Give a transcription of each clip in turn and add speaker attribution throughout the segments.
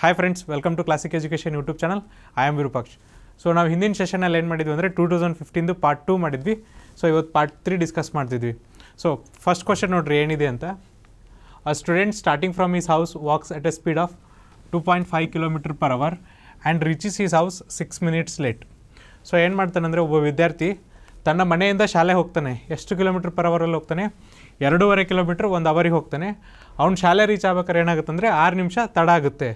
Speaker 1: hi friends welcome to classic education YouTube channel I am Virupaksh so ನಾವು ಹಿಂದಿನ ಸೆಷನಲ್ಲಿ ಏನು ಮಾಡಿದ್ವಿ ಅಂದರೆ ಟೂ ತೌಸಂಡ್ ಫಿಫ್ಟೀನ್ದು ಪಾರ್ಟ್ ಟೂ ಮಾಡಿದ್ವಿ ಸೊ ಇವತ್ತು ಪಾರ್ಟ್ ತ್ರೀ ಡಿಸ್ಕಸ್ ಮಾಡ್ತಿದ್ವಿ ಸೊ ಫಸ್ಟ್ ಕ್ವಶನ್ ನೋಡ್ರಿ ಏನಿದೆ ಅಂತ a student starting from his house walks at a speed of two point five kilometre per hour and reaches his house six minutes late so ಏನು ಅಂದರೆ ಒಬ್ಬ ವಿದ್ಯಾರ್ಥಿ ತನ್ನ ಮನೆಯಿಂದ ಶಾಲೆ ಹೋಗ್ತಾನೆ ಎಷ್ಟು ಕಿಲೋಮೀಟ್ರ್ ಪರ್ ಅವರಲ್ಲಿ ಹೋಗ್ತಾನೆ ಎರಡೂವರೆ ಕಿಲೋಮೀಟ್ರ್ ಒಂದು ಅವರಿಗೆ ಹೋಗ್ತಾನೆ ಅವ್ನು ಶಾಲೆ ರೀಚ್ ಆಗ್ಬೇಕಾದ್ರೆ ಏನಾಗುತ್ತೆ ಅಂದರೆ ಆರು ನಿಮಿಷ ತಡ ಆಗುತ್ತೆ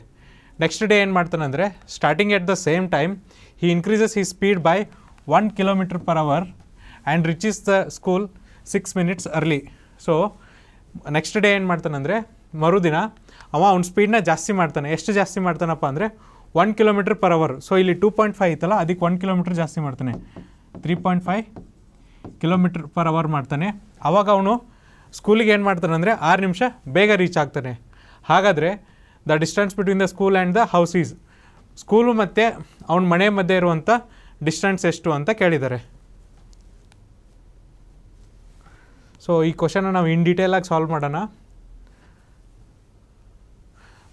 Speaker 1: ನೆಕ್ಸ್ಟ್ ಡೇ ಏನು ಅಂದರೆ starting at the same time he increases his speed by one kilometre per hour and reaches the school six minutes early so next day ಏನು ಮಾಡ್ತಾನಂದರೆ ಮರುದಿನ ಅವ ಅವ್ನ ಸ್ಪೀಡ್ನ ಜಾಸ್ತಿ ಮಾಡ್ತಾನೆ ಎಷ್ಟು ಜಾಸ್ತಿ ಮಾಡ್ತಾನಪ್ಪ ಅಂದರೆ one kilometre per hour so ಇಲ್ಲಿ ಟೂ ಪಾಯಿಂಟ್ ಫೈವ್ ಇತ್ತಲ್ಲ ಅದಕ್ಕೆ ಒನ್ ಕಿಲೋಮೀಟ್ರ್ ಜಾಸ್ತಿ ಮಾಡ್ತಾನೆ three point five kilometre per hour ಮಾಡ್ತಾನೆ ಅವಾಗ ಅವನು ಸ್ಕೂಲಿಗೆ ಏನು ಮಾಡ್ತಾನೆ ಆರು ನಿಮಿಷ ಬೇಗ ರೀಚ್ ಆಗ್ತಾನೆ ಹಾಗಾದರೆ the distance between the school and the house is school ಮತ್ತು ಅವನ ಮನೆ ಮಧ್ಯೆ ಇರುವಂಥ ಡಿಸ್ಟೆನ್ಸ್ ಎಷ್ಟು ಅಂತ ಕೇಳಿದ್ದಾರೆ ಸೊ ಈ ಕ್ವಶನ ನಾವು ಇನ್ ಡೀಟೇಲಾಗಿ ಸಾಲ್ವ್ ಮಾಡೋಣ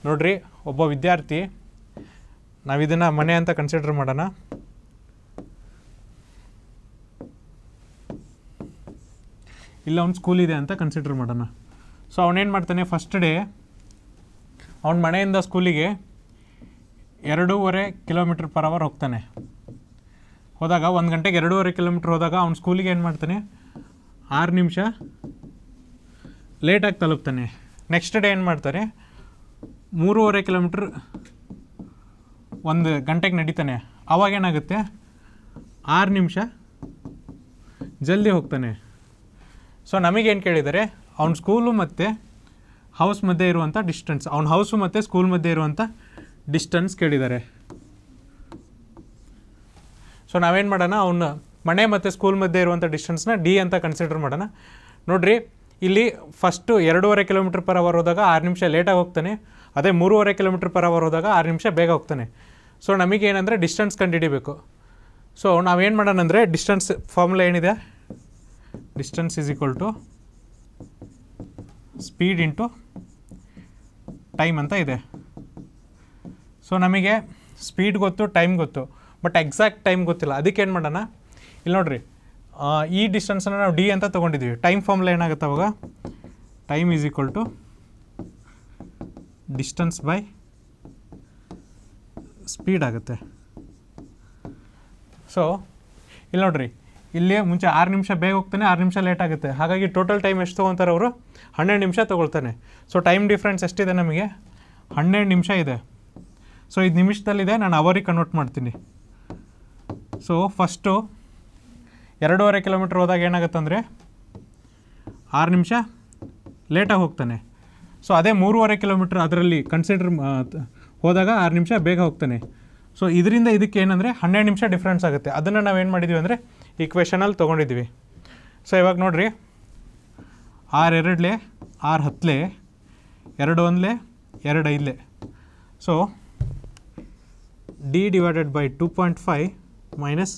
Speaker 1: ನೋಡ್ರಿ ಒಬ್ಬ ವಿದ್ಯಾರ್ಥಿ ನಾವು ಇದನ್ನು ಮನೆ ಅಂತ ಕನ್ಸಿಡರ್ ಮಾಡೋಣ ಇಲ್ಲ ಅವ್ನು ಸ್ಕೂಲ್ ಇದೆ ಅಂತ ಕನ್ಸಿಡರ್ ಮಾಡೋಣ ಸೊ ಅವನೇನು ಮಾಡ್ತಾನೆ ಫಸ್ಟ್ ಡೇ ಅವನ ಮನೆಯಿಂದ ಸ್ಕೂಲಿಗೆ ಎರಡೂವರೆ ಕಿಲೋಮೀಟ್ರ್ ಪರ್ ಅವರ್ ಹೋಗ್ತಾನೆ ಹೋದಾಗ ಒಂದು ಗಂಟೆಗೆ ಎರಡೂವರೆ ಕಿಲೋಮೀಟ್ರ್ ಹೋದಾಗ ಅವ್ನು ಸ್ಕೂಲಿಗೆ ಏನು ಮಾಡ್ತಾನೆ ಆರು ನಿಮಿಷ ಲೇಟಾಗಿ ತಲುಪ್ತಾನೆ ನೆಕ್ಸ್ಟ್ ಡೇ ಏನು ಮಾಡ್ತಾರೆ ಮೂರುವರೆ ಕಿಲೋಮೀಟ್ರ್ ಒಂದು ಗಂಟೆಗೆ ನಡೀತಾನೆ ಆವಾಗೇನಾಗುತ್ತೆ ಆರು ನಿಮಿಷ ಜಲ್ದಿ ಹೋಗ್ತಾನೆ ಸೊ ನಮಗೇನು ಕೇಳಿದರೆ ಅವ್ನ ಸ್ಕೂಲು ಮತ್ತು ಹೌಸ್ ಮಧ್ಯೆ ಇರುವಂಥ ಡಿಸ್ಟೆನ್ಸ್ ಅವ್ನ ಹೌಸು ಮತ್ತು ಸ್ಕೂಲ್ ಮಧ್ಯೆ ಇರುವಂಥ ಡಿಸ್ಟೆನ್ಸ್ ಕೇಳಿದ್ದಾರೆ ಸೊ ನಾವೇನು ಮಾಡೋಣ ಅವನ ಮನೆ ಮತ್ತು ಸ್ಕೂಲ್ ಮಧ್ಯೆ ಇರುವಂಥ ಡಿಸ್ಟೆನ್ಸ್ನ ಡಿ ಅಂತ ಕನ್ಸಿಡರ್ ಮಾಡೋಣ ನೋಡಿರಿ ಇಲ್ಲಿ ಫಸ್ಟು ಎರಡೂವರೆ ಕಿಲೋಮೀಟ್ರ್ ಪರ್ ಅವರ್ ಹೋದಾಗ ಆರು ನಿಮಿಷ ಲೇಟಾಗಿ ಹೋಗ್ತಾನೆ ಅದೇ ಮೂರುವರೆ ಕಿಲೋಮೀಟ್ರ್ ಪರ್ ಅವರ್ ಹೋದಾಗ ಆರು ನಿಮಿಷ ಬೇಗ ಹೋಗ್ತಾನೆ ಸೊ ನಮಗೇನಂದರೆ ಡಿಸ್ಟೆನ್ಸ್ ಕಂಡುಹಿಡಿಬೇಕು ಸೊ ನಾವೇನು ಮಾಡೋಣ ಅಂದರೆ ಡಿಸ್ಟೆನ್ಸ್ ಫಾರ್ಮುಲಾ ಏನಿದೆ distance is equal to speed into time ಅಂತ ಇದೆ ಸೊ ನಮಗೆ ಸ್ಪೀಡ್ ಗೊತ್ತು ಟೈಮ್ ಗೊತ್ತು ಬಟ್ ಎಕ್ಸಾಕ್ಟ್ ಟೈಮ್ ಗೊತ್ತಿಲ್ಲ ಅದಕ್ಕೆ ಏನು ಮಾಡೋಣ ಇಲ್ಲಿ ನೋಡ್ರಿ ಈ ಡಿಸ್ಟೆನ್ಸನ್ನು ನಾವು ಡಿ ಅಂತ ತೊಗೊಂಡಿದ್ವಿ ಟೈಮ್ ಫಾರ್ಮ್ಲ ಏನಾಗುತ್ತೆ ಅವಾಗ time is equal to distance by speed ಆಗುತ್ತೆ ಸೊ ಇಲ್ಲಿ ನೋಡ್ರಿ ಇಲ್ಲಿ ಮುಂಚೆ ಆರು ನಿಮಿಷ ಬೇಗ ಹೋಗ್ತಾನೆ ಆರು ನಿಮಿಷ ಲೇಟ್ ಆಗುತ್ತೆ ಹಾಗಾಗಿ ಟೋಟಲ್ ಟೈಮ್ ಎಷ್ಟು ತೊಗೊತಾರೆ ಅವರು ಹನ್ನೆರಡು ನಿಮಿಷ ತೊಗೊಳ್ತಾನೆ ಸೊ ಟೈಮ್ ಡಿಫ್ರೆನ್ಸ್ ಎಷ್ಟಿದೆ ನಮಗೆ ಹನ್ನೆರಡು ನಿಮಿಷ ಇದೆ ಸೊ ಇದು ನಿಮಿಷದಲ್ಲಿದೆ ನಾನು ಅವರಿಗೆ ಕನ್ವರ್ಟ್ ಮಾಡ್ತೀನಿ ಸೊ ಫಸ್ಟು ಎರಡೂವರೆ ಕಿಲೋಮೀಟ್ರ್ ಹೋದಾಗ ಅಂದರೆ ಆರು ನಿಮಿಷ ಲೇಟಾಗಿ ಹೋಗ್ತಾನೆ ಸೊ ಅದೇ ಮೂರುವರೆ ಕಿಲೋಮೀಟ್ರ್ ಅದರಲ್ಲಿ ಕನ್ಸಿಡರ್ ಹೋದಾಗ ಆರು ನಿಮಿಷ ಬೇಗ ಹೋಗ್ತಾನೆ ಸೊ ಇದರಿಂದ ಇದಕ್ಕೆ ಏನಂದರೆ ಹನ್ನೆರಡು ನಿಮಿಷ ಡಿಫ್ರೆನ್ಸ್ ಆಗುತ್ತೆ ಅದನ್ನು ನಾವೇನು ಮಾಡಿದ್ದೀವಿ ಅಂದರೆ ಈಕ್ವೇಷನಲ್ಲಿ ತೊಗೊಂಡಿದ್ವಿ ಸೊ ಇವಾಗ ನೋಡಿರಿ ಆರು ಎರಡಲೆ ಆರ್ ಹತ್ತಲೆ ಎರಡು ಒಂದಲೆ ಎರಡು ಐದಲೆ so D divided by two point five minus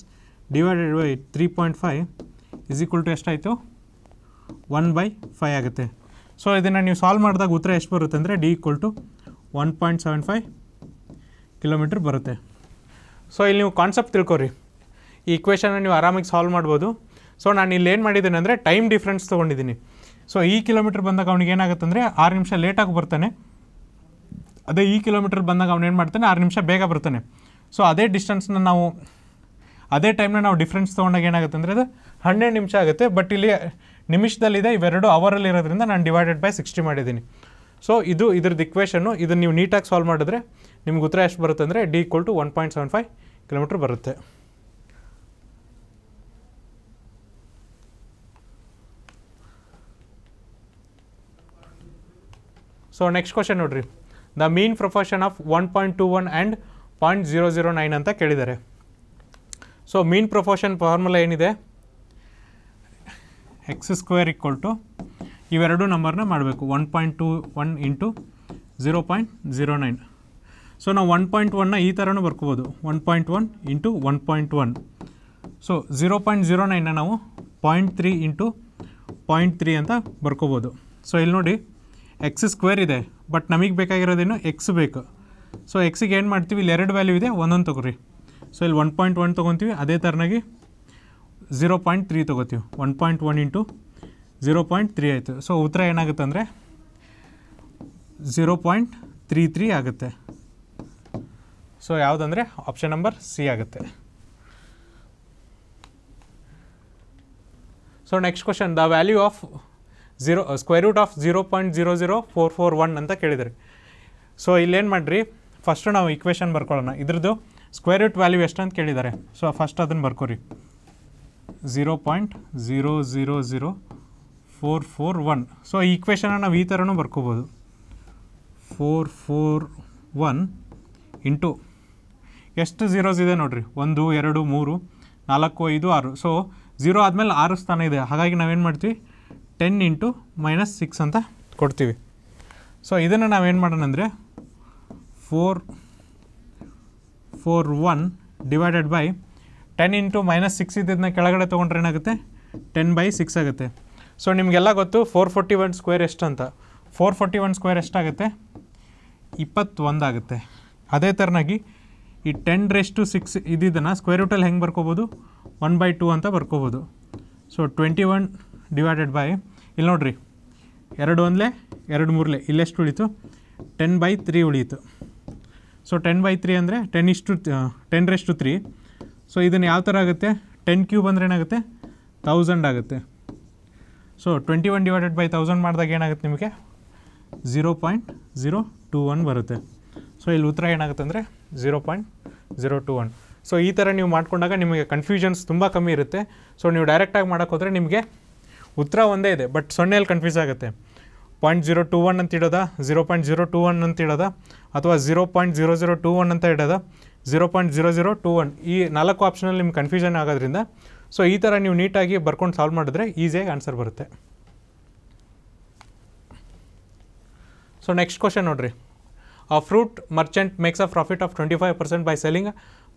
Speaker 1: divided by three point five is equal to ಎಷ್ಟಾಯಿತು ಒನ್ ಬೈ ಫೈ ಆಗುತ್ತೆ ಸೊ ಇದನ್ನು ನೀವು ಸಾಲ್ವ್ ಮಾಡಿದಾಗ ಉತ್ತರ ಎಷ್ಟು ಬರುತ್ತೆ ಅಂದರೆ D equal to one point seven five kilometre ಬರುತ್ತೆ ಸೊ ಇಲ್ಲಿ ನೀವು ಕಾನ್ಸೆಪ್ಟ್ ತಿಳ್ಕೊರಿ ಈ ಇಕ್ವೇಷನ್ನ ನೀವು ಆರಾಮಾಗಿ ಸಾಲ್ವ್ ಮಾಡ್ಬೋದು ಸೊ ನಾನು ಇಲ್ಲಿ ಏನು ಮಾಡಿದ್ದೀನಿ ಅಂದರೆ ಟೈಮ್ ಡಿಫ್ರೆನ್ಸ್ ತೊಗೊಂಡಿದ್ದೀನಿ ಸೊ ಈ ಕಿಲೋಮೀಟ್ರ್ ಬಂದಾಗ ಅವ್ನಿಗೆ ಏನಾಗುತ್ತೆ ಅಂದರೆ ಆರು ನಿಮಿಷ ಲೇಟಾಗಿ ಬರ್ತಾನೆ ಅದೇ ಈ ಕಿಲೋಮೀಟ್ರ್ ಬಂದಾಗ ಅವ್ನು ಏನು ಮಾಡ್ತಾನೆ ಆರು ನಿಮಿಷ ಬೇಗ ಬರ್ತಾನೆ ಸೊ ಅದೇ ಡಿಸ್ಟೆನ್ಸ್ನ ನಾವು ಅದೇ ಟೈಮ್ನ ನಾವು ಡಿಫ್ರೆನ್ಸ್ ತೊಗೊಂಡಾಗ ಏನಾಗುತ್ತೆ ಅಂದರೆ ಅದು ಹನ್ನೆರಡು ನಿಮಿಷ ಆಗುತ್ತೆ ಬಟ್ ಇಲ್ಲಿ ನಿಮಿಷದಲ್ಲಿದೆ ಇವೆರಡು ಅವರಲ್ಲಿರೋದ್ರಿಂದ ಇರೋದ್ರಿಂದ ನಾನು ಡಿವೈಡೆಡ್ ಬೈ ಸಿಕ್ಸ್ಟಿ ಮಾಡಿದ್ದೀನಿ ಸೊ ಇದು ಇದ್ರದ್ದು ಇಕ್ವೇಷನ್ನು ಇದನ್ನು ನೀವು ನೀಟಾಗಿ ಸಾಲ್ವ್ ಮಾಡಿದ್ರೆ ನಿಮ್ಗೆ ಉತ್ತರ ಎಷ್ಟು ಬರುತ್ತೆ ಅಂದರೆ D equal to one point seven five kilometre ಬರುತ್ತೆ ಸೊ ನೆಕ್ಸ್ಟ್ ಕ್ವಶನ್ ನೋಡ್ರಿ the mean proportion of one point two one and point zero zero nine ಅಂತ ಕೇಳಿದ್ದಾರೆ ಸೊ ಮೀನ್ ಪ್ರೊಫೆಷನ್ ಫಾರ್ಮುಲಾ ಏನಿದೆ ಎಕ್ಸ್ ಸ್ಕ್ವೇರ್ ಈಕ್ವಲ್ ಟು ಇವೆರಡು ನಂಬರ್ನ ಮಾಡಬೇಕು one point two one into zero point zero nine so ನಾವು one point ಒನ್ನ ಈ ಥರನೂ ಬರ್ಕೋಬೋದು one point one into one point one so zero point zero ನೈನ್ನ ನಾವು point three into point three ಅಂತ ಬರ್ಕೋಬೋದು ಸೊ ಇಲ್ಲಿ ನೋಡಿ ಎಕ್ಸ್ ಸ್ಕ್ವೇರ್ ಇದೆ ಬಟ್ ನಮಗೆ ಬೇಕಾಗಿರೋದೇನು ಎಕ್ಸ್ ಬೇಕು ಸೊ ಎಕ್ಸಿಗೆ ಏನು ಮಾಡ್ತೀವಿ ಇಲ್ಲಿ ಎರಡು ವ್ಯಾಲ್ಯೂ ಇದೆ ಒಂದೊಂದು ತೊಗೊರಿ ಸೊ ಇಲ್ಲಿ ಒನ್ ಪಾಯಿಂಟ್ ಒನ್ ತೊಗೊತೀವಿ ಅದೇ ಥರನಾಗಿ ಝೀರೋ ಪಾಯಿಂಟ್ ತ್ರೀ ತೊಗೋತೀವಿ one point one into zero point three ಆಯಿತು ಸೊ ಉತ್ತರ ಏನಾಗುತ್ತೆ ಅಂದರೆ ಝೀರೋ ಪಾಯಿಂಟ್ ತ್ರೀ ತ್ರೀ ಆಗುತ್ತೆ ಸೊ ಯಾವುದಂದರೆ ಆಪ್ಷನ್ ನಂಬರ್ ಸಿ ಆಗುತ್ತೆ so next question the value of zero square root of zero point zero zero four four one ಅಂತ ಕೇಳಿದರೆ so ಇಲ್ಲೇನು ಮಾಡಿರಿ ಫಸ್ಟು ನಾವು ಇಕ್ವೇಷನ್ ಬರ್ಕೊಳ್ಳೋಣ ಇದ್ರದ್ದು ಸ್ಕ್ವೇರ್ ರೂಟ್ ವ್ಯಾಲ್ಯೂ ಎಷ್ಟು ಅಂತ ಕೇಳಿದ್ದಾರೆ ಸೊ ಫಸ್ಟ್ ಅದನ್ನು ಬರ್ಕೋರಿ zero point zero zero zero four four one so ಈ ಇಕ್ವೇಷನ್ನ ನಾವು ಈ ಥರನೂ ಬರ್ಕೋಬೋದು ಫೋರ್ ಫೋರ್ ಒನ್ ಇಂಟು ಎಷ್ಟು ಝೀರೋಸ್ ಇದೆ ನೋಡಿರಿ ಒಂದು ಎರಡು ಮೂರು ನಾಲ್ಕು ಐದು ಆರು ಸೊ ಝೀರೋ ಆದಮೇಲೆ ಆರು ಸ್ಥಾನ ಇದೆ ಹಾಗಾಗಿ ನಾವೇನು ಮಾಡ್ತೀವಿ ಟೆನ್ ಇಂಟು ಮೈನಸ್ ಸಿಕ್ಸ್ ಅಂತ ಕೊಡ್ತೀವಿ ಸೊ ಇದನ್ನು ನಾವೇನು ಮಾಡೋಣ ಅಂದರೆ four four one divided by ten into minus six ಇದ್ದಿದ್ದನ್ನ ಕೆಳಗಡೆ ತೊಗೊಂಡ್ರೆ ಏನಾಗುತ್ತೆ ಟೆನ್ ಬೈ ಸಿಕ್ಸ್ ಆಗುತ್ತೆ ಸೊ ನಿಮಗೆಲ್ಲ ಗೊತ್ತು ಫೋರ್ ಫೋರ್ಟಿ ಒನ್ ಸ್ಕ್ವೇರ್ ಎಷ್ಟು ಅಂತ ಫೋರ್ ಫೋರ್ಟಿ ಒನ್ ಸ್ಕ್ವೇರ್ ಎಷ್ಟಾಗುತ್ತೆ ಇಪ್ಪತ್ತೊಂದಾಗುತ್ತೆ ಅದೇ ಥರನಾಗಿ ಈ ಟೆನ್ ರೆಸ್ಟು ಸಿಕ್ಸ್ ಇದ್ದಿದ್ದನ್ನು ಸ್ಕ್ವೇರ್ ರೂಟಲ್ಲಿ ಹೆಂಗೆ ಬರ್ಕೋಬೋದು ಒನ್ ಬೈ ಟು ಅಂತ ಬರ್ಕೋಬೋದು so twenty one divided by ಇಲ್ಲಿ ನೋಡಿರಿ ಎರಡು ಒಂದಲೇ ಎರಡು ಮೂರಲೆ ಇಲ್ಲೆಷ್ಟು ಉಳಿತು ಟೆನ್ ಬೈ ತ್ರೀ ಉಳಿಯಿತು ಸೊ ಟೆನ್ ಬೈ ತ್ರೀ ಅಂದರೆ ಟೆನ್ ಇಷ್ಟು ಟೆನ್ ರೆಷ್ಟು ತ್ರೀ ಸೊ ಇದನ್ನು ಯಾವ ಥರ ಆಗುತ್ತೆ ಟೆನ್ ಕ್ಯೂಬ್ ಅಂದರೆ ಏನಾಗುತ್ತೆ ತೌಸಂಡ್ ಆಗುತ್ತೆ so twenty one divided by thousand ಮಾಡಿದಾಗ ಏನಾಗುತ್ತೆ ನಿಮಗೆ zero point zero two one ಬರುತ್ತೆ ಸೊ ಇಲ್ಲಿ ಉತ್ತರ ಏನಾಗುತ್ತೆ ಅಂದರೆ zero point zero two one so ಈ ಥರ ನೀವು ಮಾಡಿಕೊಂಡಾಗ ನಿಮಗೆ ಕನ್ಫ್ಯೂಷನ್ಸ್ ತುಂಬ ಕಮ್ಮಿ ಇರುತ್ತೆ ಸೊ ನೀವು ಡೈರೆಕ್ಟಾಗಿ ಮಾಡೋಕ್ಕೋದ್ರೆ ನಿಮಗೆ ಉತ್ತರ ಒಂದೇ ಇದೆ ಬಟ್ ಸೊನ್ನೆಯಲ್ಲಿ ಕನ್ಫ್ಯೂಸ್ ಆಗುತ್ತೆ ಪಾಯಿಂಟ್ ಜೀರೋ ಟೂ ಒನ್ ಅಂತ ಇಡೋದಾ zero point zero two one ಅಂತ ಇಡೋದಾ ಅಥವಾ zero point zero zero two one ಅಂತ ಇಡೋದ zero point zero zero two one ಈ ನಾಲ್ಕು ಆಪ್ಷನಲ್ಲಿ ನಿಮ್ಗೆ ಕನ್ಫ್ಯೂಷನ್ ಆಗೋದ್ರಿಂದ ಸೊ ಈ ಥರ ನೀವು ನೀಟಾಗಿ ಬರ್ಕೊಂಡು ಸಾಲ್ವ್ ಮಾಡಿದ್ರೆ ಈಸಿಯಾಗಿ ಆನ್ಸರ್ ಬರುತ್ತೆ ಸೊ ನೆಕ್ಸ್ಟ್ ಕ್ವಶನ್ ನೋಡಿರಿ a fruit merchant makes a profit of twenty five percent by selling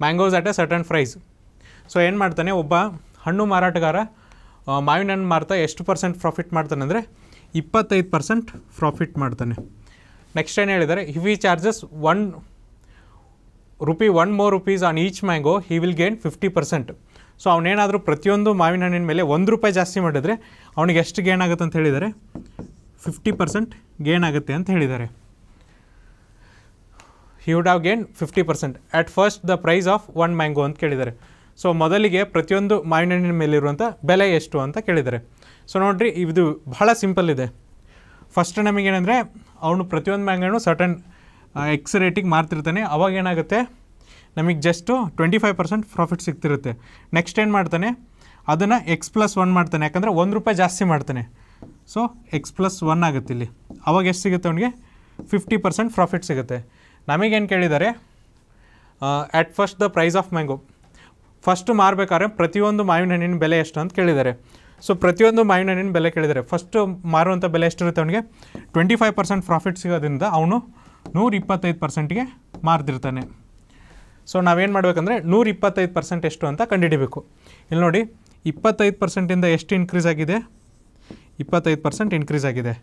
Speaker 1: mangoes at a certain price so ಏನು ಮಾಡ್ತಾನೆ ಒಬ್ಬ ಹಣ್ಣು ಮಾರಾಟಗಾರ ಮಾವಿನ ಹಣ್ಣು ಮಾರ್ತಾ ಎಷ್ಟು ಪರ್ಸೆಂಟ್ ಪ್ರಾಫಿಟ್ ಮಾಡ್ತಾನೆ ಅಂದರೆ ಇಪ್ಪತ್ತೈದು ಪರ್ಸೆಂಟ್ ಪ್ರಾಫಿಟ್ ಮಾಡ್ತಾನೆ ನೆಕ್ಸ್ಟ್ ಏನು ಹೇಳಿದ್ದಾರೆ we charges one rupee one more rupees on each mango he will gain fifty percent so ಅವನೇನಾದರೂ ಪ್ರತಿಯೊಂದು ಮಾವಿನ ಹಣ್ಣಿನ ಮೇಲೆ ಒಂದು ರೂಪಾಯಿ ಜಾಸ್ತಿ ಮಾಡಿದರೆ ಅವನಿಗೆ ಎಷ್ಟು ಗೇನ್ ಆಗುತ್ತೆ ಅಂತ ಹೇಳಿದ್ದಾರೆ ಫಿಫ್ಟಿ ಪರ್ಸೆಂಟ್ ಗೇನ್ ಆಗುತ್ತೆ ಅಂತ ಹೇಳಿದ್ದಾರೆ he would have gain fifty percent at first the price of one mango ಅಂತ ಕೇಳಿದ್ದಾರೆ ಸೊ ಮೊದಲಿಗೆ ಪ್ರತಿಯೊಂದು ಮಾವಿನಹಣ್ಣಿನ ಮೇಲಿರುವಂಥ ಬೆಲೆ ಎಷ್ಟು ಅಂತ ಕೇಳಿದಾರೆ ಸೊ ನೋಡಿರಿ ಇದು ಬಹಳ ಸಿಂಪಲ್ ಇದೆ ಫಸ್ಟ್ ನಮಗೇನೆಂದರೆ ಅವನು ಪ್ರತಿಯೊಂದು ಮ್ಯಾಂಗಣ್ಣು ಸಟನ್ ಎಕ್ಸ್ ರೇಟಿಗೆ ಮಾರ್ತಿರ್ತಾನೆ ಅವಾಗ ಏನಾಗುತ್ತೆ ನಮಗೆ just twenty five percent profit ಸಿಗ್ತಿರುತ್ತೆ ನೆಕ್ಸ್ಟ್ ಏನು ಮಾಡ್ತಾನೆ ಅದನ್ನು ಎಕ್ಸ್ ಪ್ಲಸ್ ಒನ್ ಮಾಡ್ತಾನೆ ಯಾಕಂದರೆ ಒಂದು ರೂಪಾಯಿ ಜಾಸ್ತಿ ಮಾಡ್ತಾನೆ ಸೊ ಎಕ್ಸ್ ಪ್ಲಸ್ ಒನ್ ಆಗುತ್ತೆ ಇಲ್ಲಿ ಅವಾಗ ಎಷ್ಟು ಸಿಗುತ್ತೆ ಅವನಿಗೆ ಫಿಫ್ಟಿ ಪರ್ಸೆಂಟ್ ಪ್ರಾಫಿಟ್ ಸಿಗುತ್ತೆ ನಮಗೇನು ಕೇಳಿದ್ದಾರೆ at first the price of mango first ಮಾರಬೇಕಾದ್ರೆ ಪ್ರತಿಯೊಂದು ಮಾವಿನ ಹಣ್ಣಿನ ಬೆಲೆ ಎಷ್ಟು ಅಂತ ಕೇಳಿದ್ದಾರೆ ಸೊ ಪ್ರತಿಯೊಂದು ಮಾವಿನ ಹಣ್ಣಿನ ಬೆಲೆ ಕೇಳಿದ್ದಾರೆ ಫಸ್ಟು ಮಾರುವಂಥ ಬೆಲೆ ಎಷ್ಟಿರುತ್ತೆ ಅವನಿಗೆ ಟ್ವೆಂಟಿ ಫೈವ್ ಪರ್ಸೆಂಟ್ ಪ್ರಾಫಿಟ್ ಸಿಗೋದ್ರಿಂದ ಅವನು ನೂರ ಇಪ್ಪತ್ತೈದು ಪರ್ಸೆಂಟ್ಗೆ ಮಾರ್ದಿರ್ತಾನೆ ಸೊ ನಾವೇನು ಮಾಡಬೇಕಂದ್ರೆ ನೂರ ಇಪ್ಪತ್ತೈದು ಪರ್ಸೆಂಟ್ ಎಷ್ಟು ಅಂತ ಕಂಡುಹಿಡಿಬೇಕು ಇಲ್ಲಿ ನೋಡಿ ಇಪ್ಪತ್ತೈದು ಪರ್ಸೆಂಟಿಂದ ಎಷ್ಟು ಇನ್ಕ್ರೀಸ್ ಆಗಿದೆ ಇಪ್ಪತ್ತೈದು ಪರ್ಸೆಂಟ್ ಇನ್ಕ್ರೀಸ್ ಆಗಿದೆ